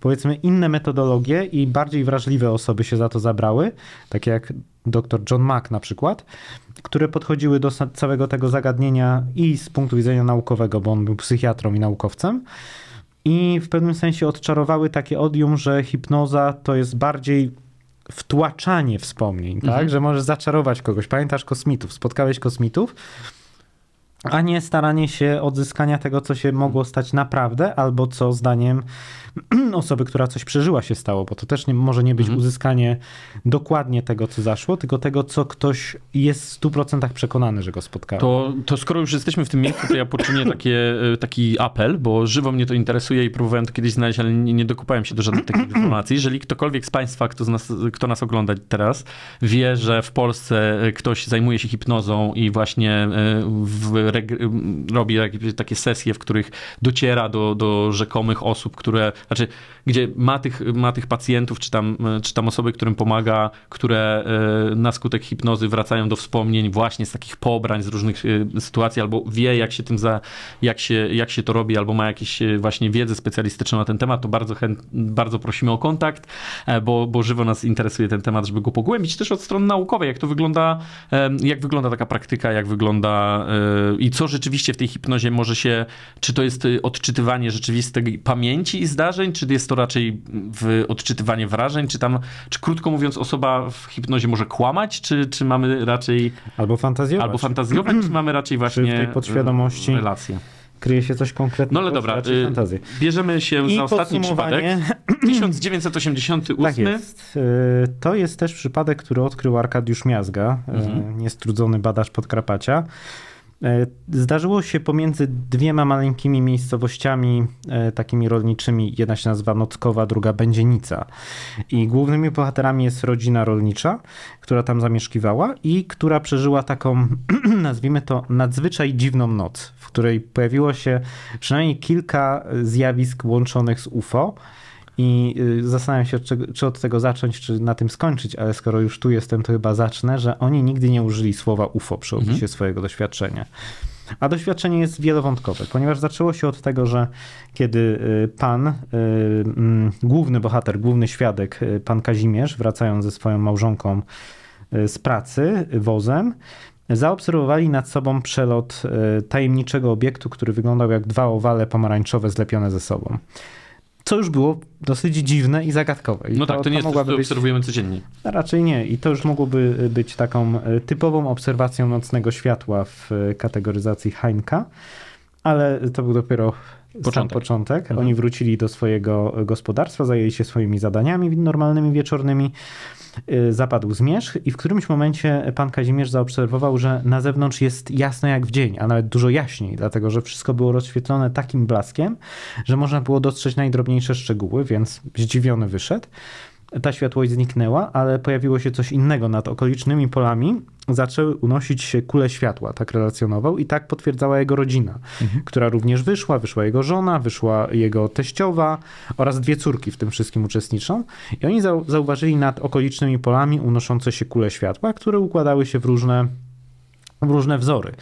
powiedzmy inne metodologie i bardziej wrażliwe osoby się za to zabrały, takie jak dr John Mack na przykład, które podchodziły do całego tego zagadnienia i z punktu widzenia naukowego, bo on był psychiatrą i naukowcem. I w pewnym sensie odczarowały takie odium, że hipnoza to jest bardziej wtłaczanie wspomnień, tak? Mhm. Że możesz zaczarować kogoś. Pamiętasz kosmitów, spotkałeś kosmitów a nie staranie się odzyskania tego, co się mogło stać naprawdę, albo co zdaniem osoby, która coś przeżyła, się stało, bo to też nie, może nie być mhm. uzyskanie dokładnie tego, co zaszło, tylko tego, co ktoś jest w 100% przekonany, że go spotkało. To, to skoro już jesteśmy w tym miejscu, to ja poczynię takie, e, taki apel, bo żywo mnie to interesuje i próbowałem to kiedyś znaleźć, ale nie, nie dokupałem się do żadnych takich informacji. Jeżeli ktokolwiek z Państwa, kto, z nas, kto nas ogląda teraz, wie, że w Polsce e, ktoś zajmuje się hipnozą i właśnie e, w robi takie sesje, w których dociera do, do rzekomych osób, które, znaczy, gdzie ma tych, ma tych pacjentów, czy tam, e, czy tam osoby, którym pomaga, które e, na skutek hipnozy wracają do wspomnień właśnie z takich pobrań, z różnych e, sytuacji, albo wie, jak się tym za, jak się, jak się to robi, albo ma jakieś właśnie wiedzę specjalistyczną na ten temat, to bardzo, chęt, bardzo prosimy o kontakt, bo, bo żywo nas interesuje ten temat, żeby go pogłębić też od strony naukowej, jak to wygląda, jak wygląda taka praktyka, jak wygląda i co rzeczywiście w tej hipnozie może się, czy to jest y, odczytywanie rzeczywistej pamięci i zdarzeń, czy jest to raczej w odczytywanie wrażeń, czy tam, czy krótko mówiąc osoba w hipnozie może kłamać, czy, czy mamy raczej... Albo fantazjować. Albo fantazjować, czy mamy raczej właśnie... Czy w tej y, podświadomości... Relacje kryje się coś konkretnego. No ale dobra, y, fantazji. bierzemy się I za ostatni przypadek. 1988. Tak jest. To jest też przypadek, który odkrył Arkadiusz Miazga, mhm. niestrudzony badacz Podkrapacia. E, zdarzyło się pomiędzy dwiema maleńkimi miejscowościami, e, takimi rolniczymi. Jedna się nazywa Nockowa, druga Będzienica. I głównymi bohaterami jest rodzina rolnicza, która tam zamieszkiwała i która przeżyła taką, nazwijmy to, nadzwyczaj dziwną noc, w której pojawiło się przynajmniej kilka e, zjawisk łączonych z UFO. I y, zastanawiam się, czy, od tego zacząć, czy na tym skończyć, ale skoro już tu jestem, to chyba zacznę, że oni nigdy nie użyli słowa UFO przy opisie mhm. swojego doświadczenia. A doświadczenie jest wielowątkowe, ponieważ zaczęło się od tego, że kiedy y, pan, y, mm, główny bohater, główny świadek, pan Kazimierz, wracając ze swoją małżonką z pracy wozem, zaobserwowali nad sobą przelot tajemniczego obiektu, który wyglądał jak dwa owale pomarańczowe zlepione ze sobą co już było dosyć dziwne i zagadkowe. I no to, tak, to, to nie jest to, co być... obserwujemy codziennie. No raczej nie. I to już mogłoby być taką e, typową obserwacją nocnego światła w e, kategoryzacji Heinka, ale to był dopiero początek. Sam początek. Mhm. Oni wrócili do swojego gospodarstwa, zajęli się swoimi zadaniami normalnymi, wieczornymi. Y, zapadł zmierzch i w którymś momencie pan Kazimierz zaobserwował, że na zewnątrz jest jasno jak w dzień, a nawet dużo jaśniej, dlatego że wszystko było rozświetlone takim blaskiem, że można było dostrzec najdrobniejsze szczegóły, więc zdziwiony wyszedł. Ta światłość zniknęła, ale pojawiło się coś innego nad okolicznymi polami. Zaczęły unosić się kule światła, tak relacjonował i tak potwierdzała jego rodzina, mhm. która również wyszła, wyszła jego żona, wyszła jego teściowa oraz dwie córki w tym wszystkim uczestniczą. I oni zauważyli nad okolicznymi polami unoszące się kule światła, które układały się w różne różne wzory.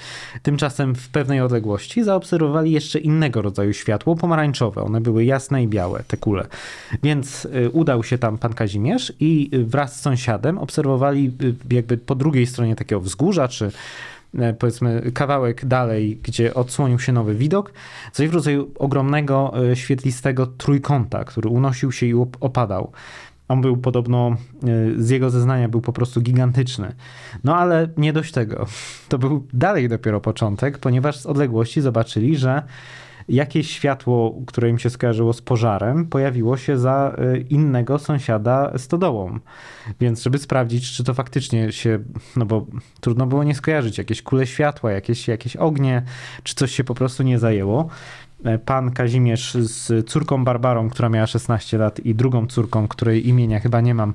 Tymczasem w pewnej odległości zaobserwowali jeszcze innego rodzaju światło, pomarańczowe. One były jasne i białe, te kule. Więc y, udał się tam pan Kazimierz i y, wraz z sąsiadem obserwowali y, jakby po drugiej stronie takiego wzgórza, czy powiedzmy kawałek dalej, gdzie odsłonił się nowy widok, coś w rodzaju ogromnego, świetlistego trójkąta, który unosił się i opadał. On był podobno, y, z jego zeznania był po prostu gigantyczny. No ale nie dość tego. To był dalej dopiero początek, ponieważ z odległości zobaczyli, że jakieś światło, które im się skojarzyło z pożarem, pojawiło się za y, innego sąsiada stodołą. Więc, żeby sprawdzić, czy to faktycznie się, no bo trudno było nie skojarzyć, jakieś kule światła, jakieś, jakieś ognie, czy coś się po prostu nie zajęło, E, pan Kazimierz z córką Barbarą, która miała 16 lat i drugą córką, której imienia chyba nie mam,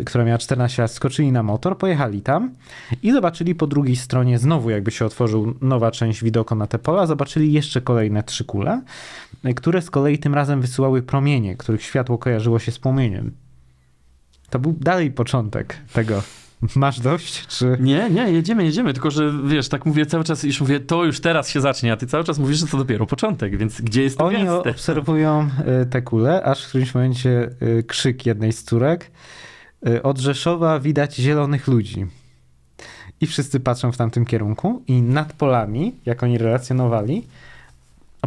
e, która miała 14 lat, skoczyli na motor, pojechali tam i zobaczyli po drugiej stronie znowu jakby się otworzył nowa część widoku na te pola, zobaczyli jeszcze kolejne trzy kule, e, które z kolei tym razem wysyłały promienie, których światło kojarzyło się z płomieniem. To był dalej początek tego Masz dość, czy... Nie, nie, jedziemy, jedziemy, tylko że wiesz, tak mówię cały czas, już mówię, to już teraz się zacznie, a ty cały czas mówisz, że to dopiero początek, więc gdzie jest to Oni miasto? obserwują e, te kule, aż w którymś momencie e, krzyk jednej z córek. E, od Rzeszowa widać zielonych ludzi. I wszyscy patrzą w tamtym kierunku i nad polami, jak oni relacjonowali,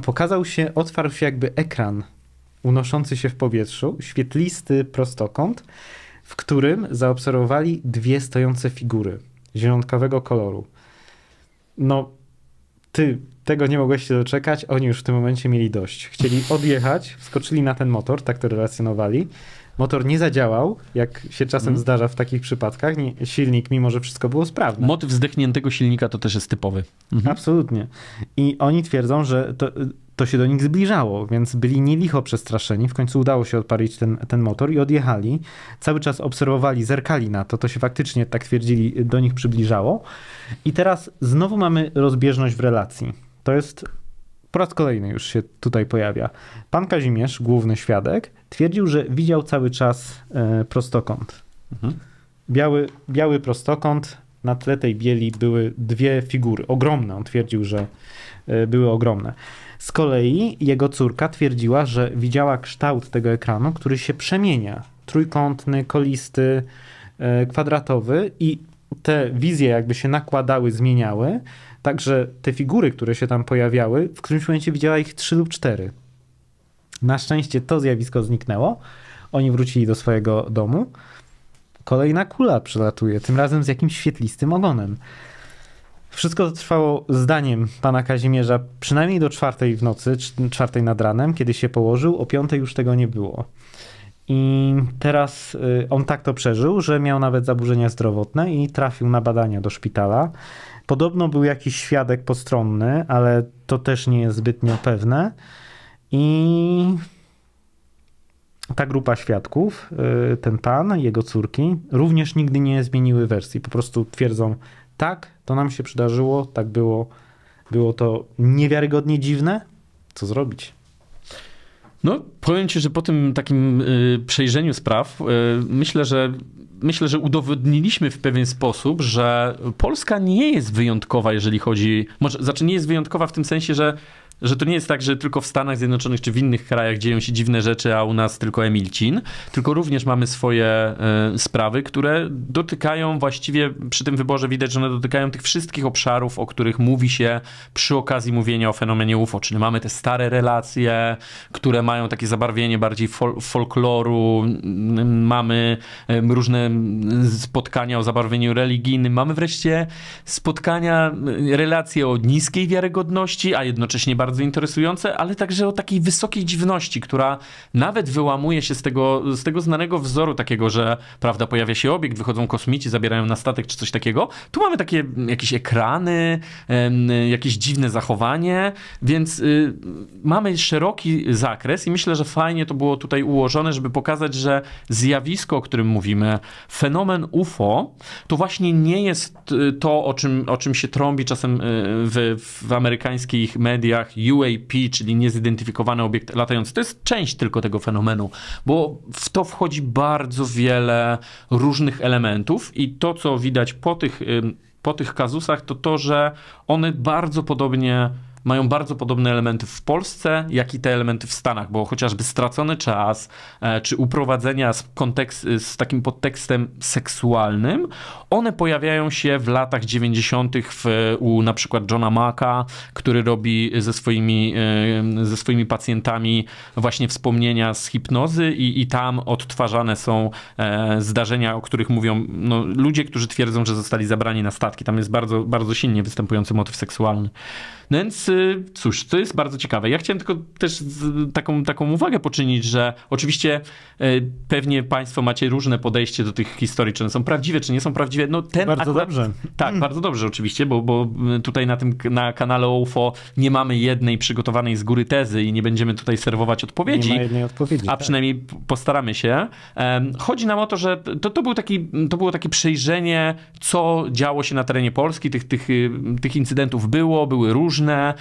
pokazał się, otwarł się jakby ekran unoszący się w powietrzu, świetlisty prostokąt, w którym zaobserwowali dwie stojące figury zielonkawego koloru. No, ty tego nie mogłeś się doczekać, oni już w tym momencie mieli dość. Chcieli odjechać, wskoczyli na ten motor, tak to relacjonowali. Motor nie zadziałał, jak się czasem mm. zdarza w takich przypadkach. Nie, silnik, mimo że wszystko było sprawne. Motyw zdechniętego silnika to też jest typowy. Mhm. Absolutnie. I oni twierdzą, że to, to się do nich zbliżało, więc byli nielicho przestraszeni. W końcu udało się odpalić ten, ten motor i odjechali. Cały czas obserwowali, zerkali na to, to się faktycznie, tak twierdzili, do nich przybliżało. I teraz znowu mamy rozbieżność w relacji. To jest po raz kolejny już się tutaj pojawia. Pan Kazimierz, główny świadek, twierdził, że widział cały czas e, prostokąt. Mhm. Biały, biały prostokąt, na tle tej bieli były dwie figury, ogromne. On twierdził, że e, były ogromne. Z kolei jego córka twierdziła, że widziała kształt tego ekranu, który się przemienia. Trójkątny, kolisty, e, kwadratowy i te wizje jakby się nakładały, zmieniały. Także te figury, które się tam pojawiały, w którymś momencie widziała ich trzy lub cztery. Na szczęście to zjawisko zniknęło. Oni wrócili do swojego domu. Kolejna kula przelatuje tym razem z jakimś świetlistym ogonem. Wszystko to trwało, zdaniem pana Kazimierza, przynajmniej do czwartej w nocy, czwartej nad ranem, kiedy się położył, o piątej już tego nie było. I teraz y, on tak to przeżył, że miał nawet zaburzenia zdrowotne i trafił na badania do szpitala. Podobno był jakiś świadek postronny, ale to też nie jest zbytnio pewne. I ta grupa świadków, y, ten pan, jego córki, również nigdy nie zmieniły wersji. Po prostu twierdzą, tak, to nam się przydarzyło, tak było, było to niewiarygodnie dziwne, co zrobić? No, powiem ci, że po tym takim y, przejrzeniu spraw, y, myślę, że myślę, że udowodniliśmy w pewien sposób, że Polska nie jest wyjątkowa, jeżeli chodzi. Może, znaczy, nie jest wyjątkowa w tym sensie, że że to nie jest tak, że tylko w Stanach Zjednoczonych czy w innych krajach dzieją się dziwne rzeczy, a u nas tylko Emilcin, tylko również mamy swoje y, sprawy, które dotykają właściwie, przy tym wyborze widać, że one dotykają tych wszystkich obszarów, o których mówi się przy okazji mówienia o fenomenie UFO, czyli mamy te stare relacje, które mają takie zabarwienie bardziej fol folkloru, mamy różne spotkania o zabarwieniu religijnym, mamy wreszcie spotkania, relacje o niskiej wiarygodności, a jednocześnie bardzo bardzo interesujące, ale także o takiej wysokiej dziwności, która nawet wyłamuje się z tego, z tego znanego wzoru takiego, że prawda, pojawia się obiekt, wychodzą kosmici, zabierają na statek czy coś takiego. Tu mamy takie jakieś ekrany, jakieś dziwne zachowanie, więc y, mamy szeroki zakres i myślę, że fajnie to było tutaj ułożone, żeby pokazać, że zjawisko, o którym mówimy, fenomen UFO, to właśnie nie jest y, to, o czym, o czym się trąbi czasem y, w, w amerykańskich mediach UAP, czyli niezidentyfikowany obiekt latający, to jest część tylko tego fenomenu, bo w to wchodzi bardzo wiele różnych elementów i to, co widać po tych, po tych kazusach, to to, że one bardzo podobnie mają bardzo podobne elementy w Polsce, jak i te elementy w Stanach, bo chociażby stracony czas, e, czy uprowadzenia z, kontekst, z takim podtekstem seksualnym, one pojawiają się w latach 90. W, u na przykład Johna Maka, który robi ze swoimi, e, ze swoimi pacjentami właśnie wspomnienia z hipnozy i, i tam odtwarzane są e, zdarzenia, o których mówią no, ludzie, którzy twierdzą, że zostali zabrani na statki. Tam jest bardzo, bardzo silnie występujący motyw seksualny. No więc y, cóż, to jest bardzo ciekawe. Ja chciałem tylko też taką, taką uwagę poczynić, że oczywiście y, pewnie Państwo macie różne podejście do tych historii, czy one są prawdziwe, czy nie są prawdziwe. No ten bardzo akurat... dobrze. Tak, hmm. bardzo dobrze oczywiście, bo, bo y, tutaj na tym na kanale UFO nie mamy jednej przygotowanej z góry tezy i nie będziemy tutaj serwować odpowiedzi. Nie ma jednej odpowiedzi. A tak. przynajmniej postaramy się. Chodzi nam o to, że to, to, był taki, to było takie przejrzenie co działo się na terenie Polski. Tych, tych, tych incydentów było, były różne różne.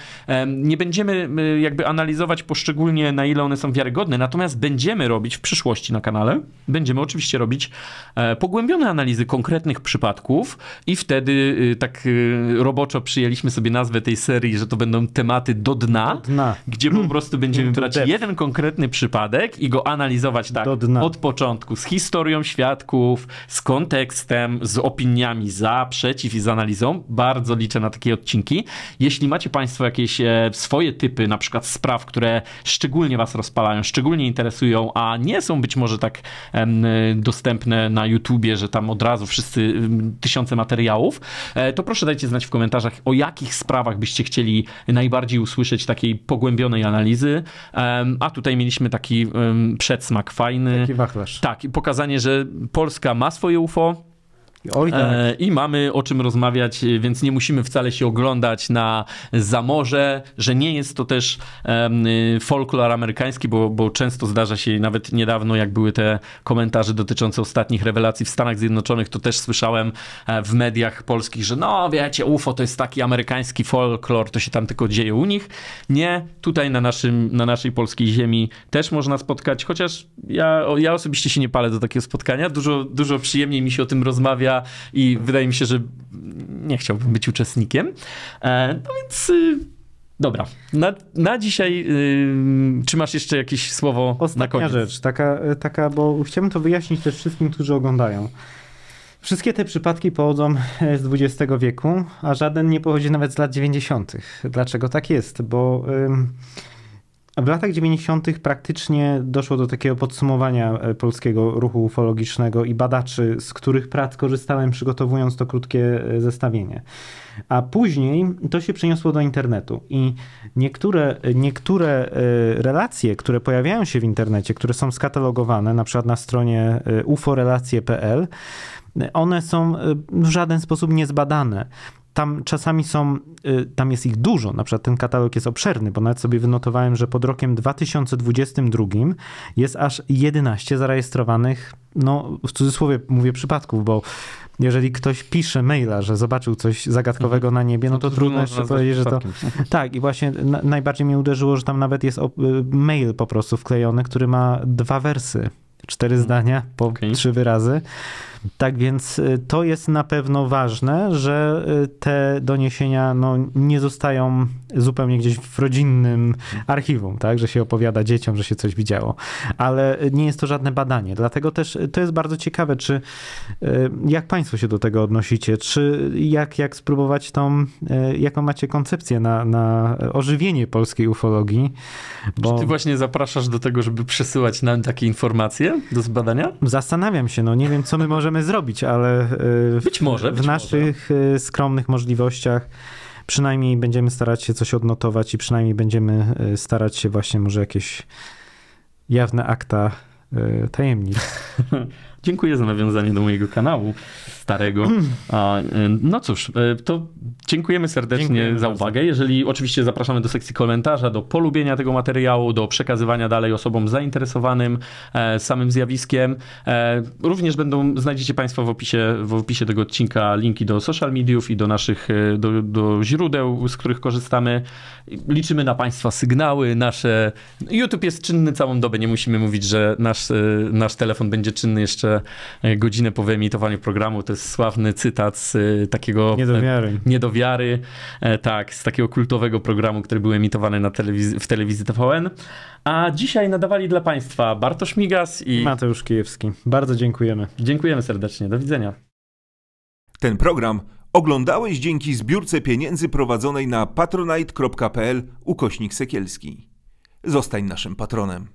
Nie będziemy y, jakby analizować poszczególnie, na ile one są wiarygodne, natomiast będziemy robić w przyszłości na kanale, będziemy oczywiście robić e, pogłębione analizy konkretnych przypadków i wtedy y, tak y, roboczo przyjęliśmy sobie nazwę tej serii, że to będą tematy do dna, do dna. gdzie po prostu będziemy brać depth. jeden konkretny przypadek i go analizować tak od początku, z historią świadków, z kontekstem, z opiniami za, przeciw i z analizą. Bardzo liczę na takie odcinki. Jeśli macie macie Państwo jakieś e, swoje typy, na przykład spraw, które szczególnie Was rozpalają, szczególnie interesują, a nie są być może tak dostępne na YouTubie, że tam od razu wszyscy tysiące materiałów, e, to proszę dajcie znać w komentarzach, o jakich sprawach byście chcieli najbardziej usłyszeć takiej pogłębionej analizy. A tutaj mieliśmy taki przedsmak fajny. Taki wachlarz. Tak, pokazanie, że Polska ma swoje UFO, Oj, tak. E, I mamy o czym rozmawiać, e, więc nie musimy wcale się oglądać na zamorze, że nie jest to też e, folklor amerykański, bo, bo często zdarza się nawet niedawno, jak były te komentarze dotyczące ostatnich rewelacji w Stanach Zjednoczonych, to też słyszałem w mediach polskich, że no wiecie, UFO to jest taki amerykański folklor, to się tam tylko dzieje u nich. Nie, tutaj na, naszym, na naszej polskiej ziemi też można spotkać, chociaż ja, ja osobiście się nie palę do takiego spotkania, dużo, dużo przyjemniej mi się o tym rozmawia i wydaje mi się, że nie chciałbym być uczestnikiem. E, no więc... Y, dobra, na, na dzisiaj czy y, masz jeszcze jakieś słowo Ostatnia na koniec? rzecz, taka, e, taka, bo chciałbym to wyjaśnić też wszystkim, którzy oglądają. Wszystkie te przypadki pochodzą e, z XX wieku, a żaden nie pochodzi nawet z lat 90. Dlaczego tak jest? Bo... W latach 90. praktycznie doszło do takiego podsumowania e, polskiego ruchu ufologicznego i badaczy, z których prac korzystałem, przygotowując to krótkie e, zestawienie. A później to się przeniosło do internetu i niektóre, e, niektóre relacje, które pojawiają się w internecie, które są skatalogowane, na przykład na stronie uforelacje.pl, one są w żaden sposób niezbadane tam czasami są, y, tam jest ich dużo, na przykład ten katalog jest obszerny, bo nawet sobie wynotowałem, że pod rokiem 2022 jest aż 11 zarejestrowanych, no w cudzysłowie mówię przypadków, bo jeżeli ktoś pisze maila, że zobaczył coś zagadkowego mhm. na niebie, no to, to trudno jeszcze powiedzieć, że to... Tak i właśnie na, najbardziej mnie uderzyło, że tam nawet jest y, mail po prostu wklejony, który ma dwa wersy, cztery mhm. zdania po okay. trzy wyrazy. Tak więc y, to jest na pewno ważne, że y, te doniesienia no, nie zostają zupełnie gdzieś w rodzinnym archiwum, tak, że się opowiada dzieciom, że się coś widziało, ale y, nie jest to żadne badanie. Dlatego też to jest bardzo ciekawe, czy jak państwo się do tego odnosicie, czy jak, jak spróbować tą, jaką macie koncepcję na, na ożywienie polskiej ufologii. Bo... Czy ty właśnie zapraszasz do tego, żeby przesyłać nam takie informacje do zbadania? Zastanawiam się, no nie wiem, co my możemy możemy zrobić, ale e, być może w naszych może. E, skromnych możliwościach przynajmniej będziemy starać się coś odnotować i przynajmniej będziemy e, starać się właśnie może jakieś jawne akta tajemnic. Dziękuję za nawiązanie do mojego kanału starego. Y, no cóż, y, to dziękujemy serdecznie dziękujemy za uwagę. Bardzo. Jeżeli oczywiście zapraszamy do sekcji komentarza, do polubienia tego materiału, do przekazywania dalej osobom zainteresowanym e, samym zjawiskiem. E, również będą, znajdziecie Państwo w opisie, w opisie tego odcinka linki do social mediów i do naszych, e, do, do źródeł, z których korzystamy. Liczymy na Państwa sygnały, nasze... YouTube jest czynny całą dobę, nie musimy mówić, że nasz, nasz telefon będzie czynny jeszcze godzinę po wyemitowaniu programu. To jest sławny cytat z e, takiego... E, Niedowiary. Niedowiary, e, tak, z takiego kultowego programu, który był emitowany na telewiz- w telewizji TVN. A dzisiaj nadawali dla Państwa Bartosz Migas i... Mateusz Kijewski. Bardzo dziękujemy. Dziękujemy serdecznie. Do widzenia. Ten program oglądałeś dzięki zbiórce pieniędzy prowadzonej na patronite.pl ukośnik Sekielski. Zostań naszym patronem.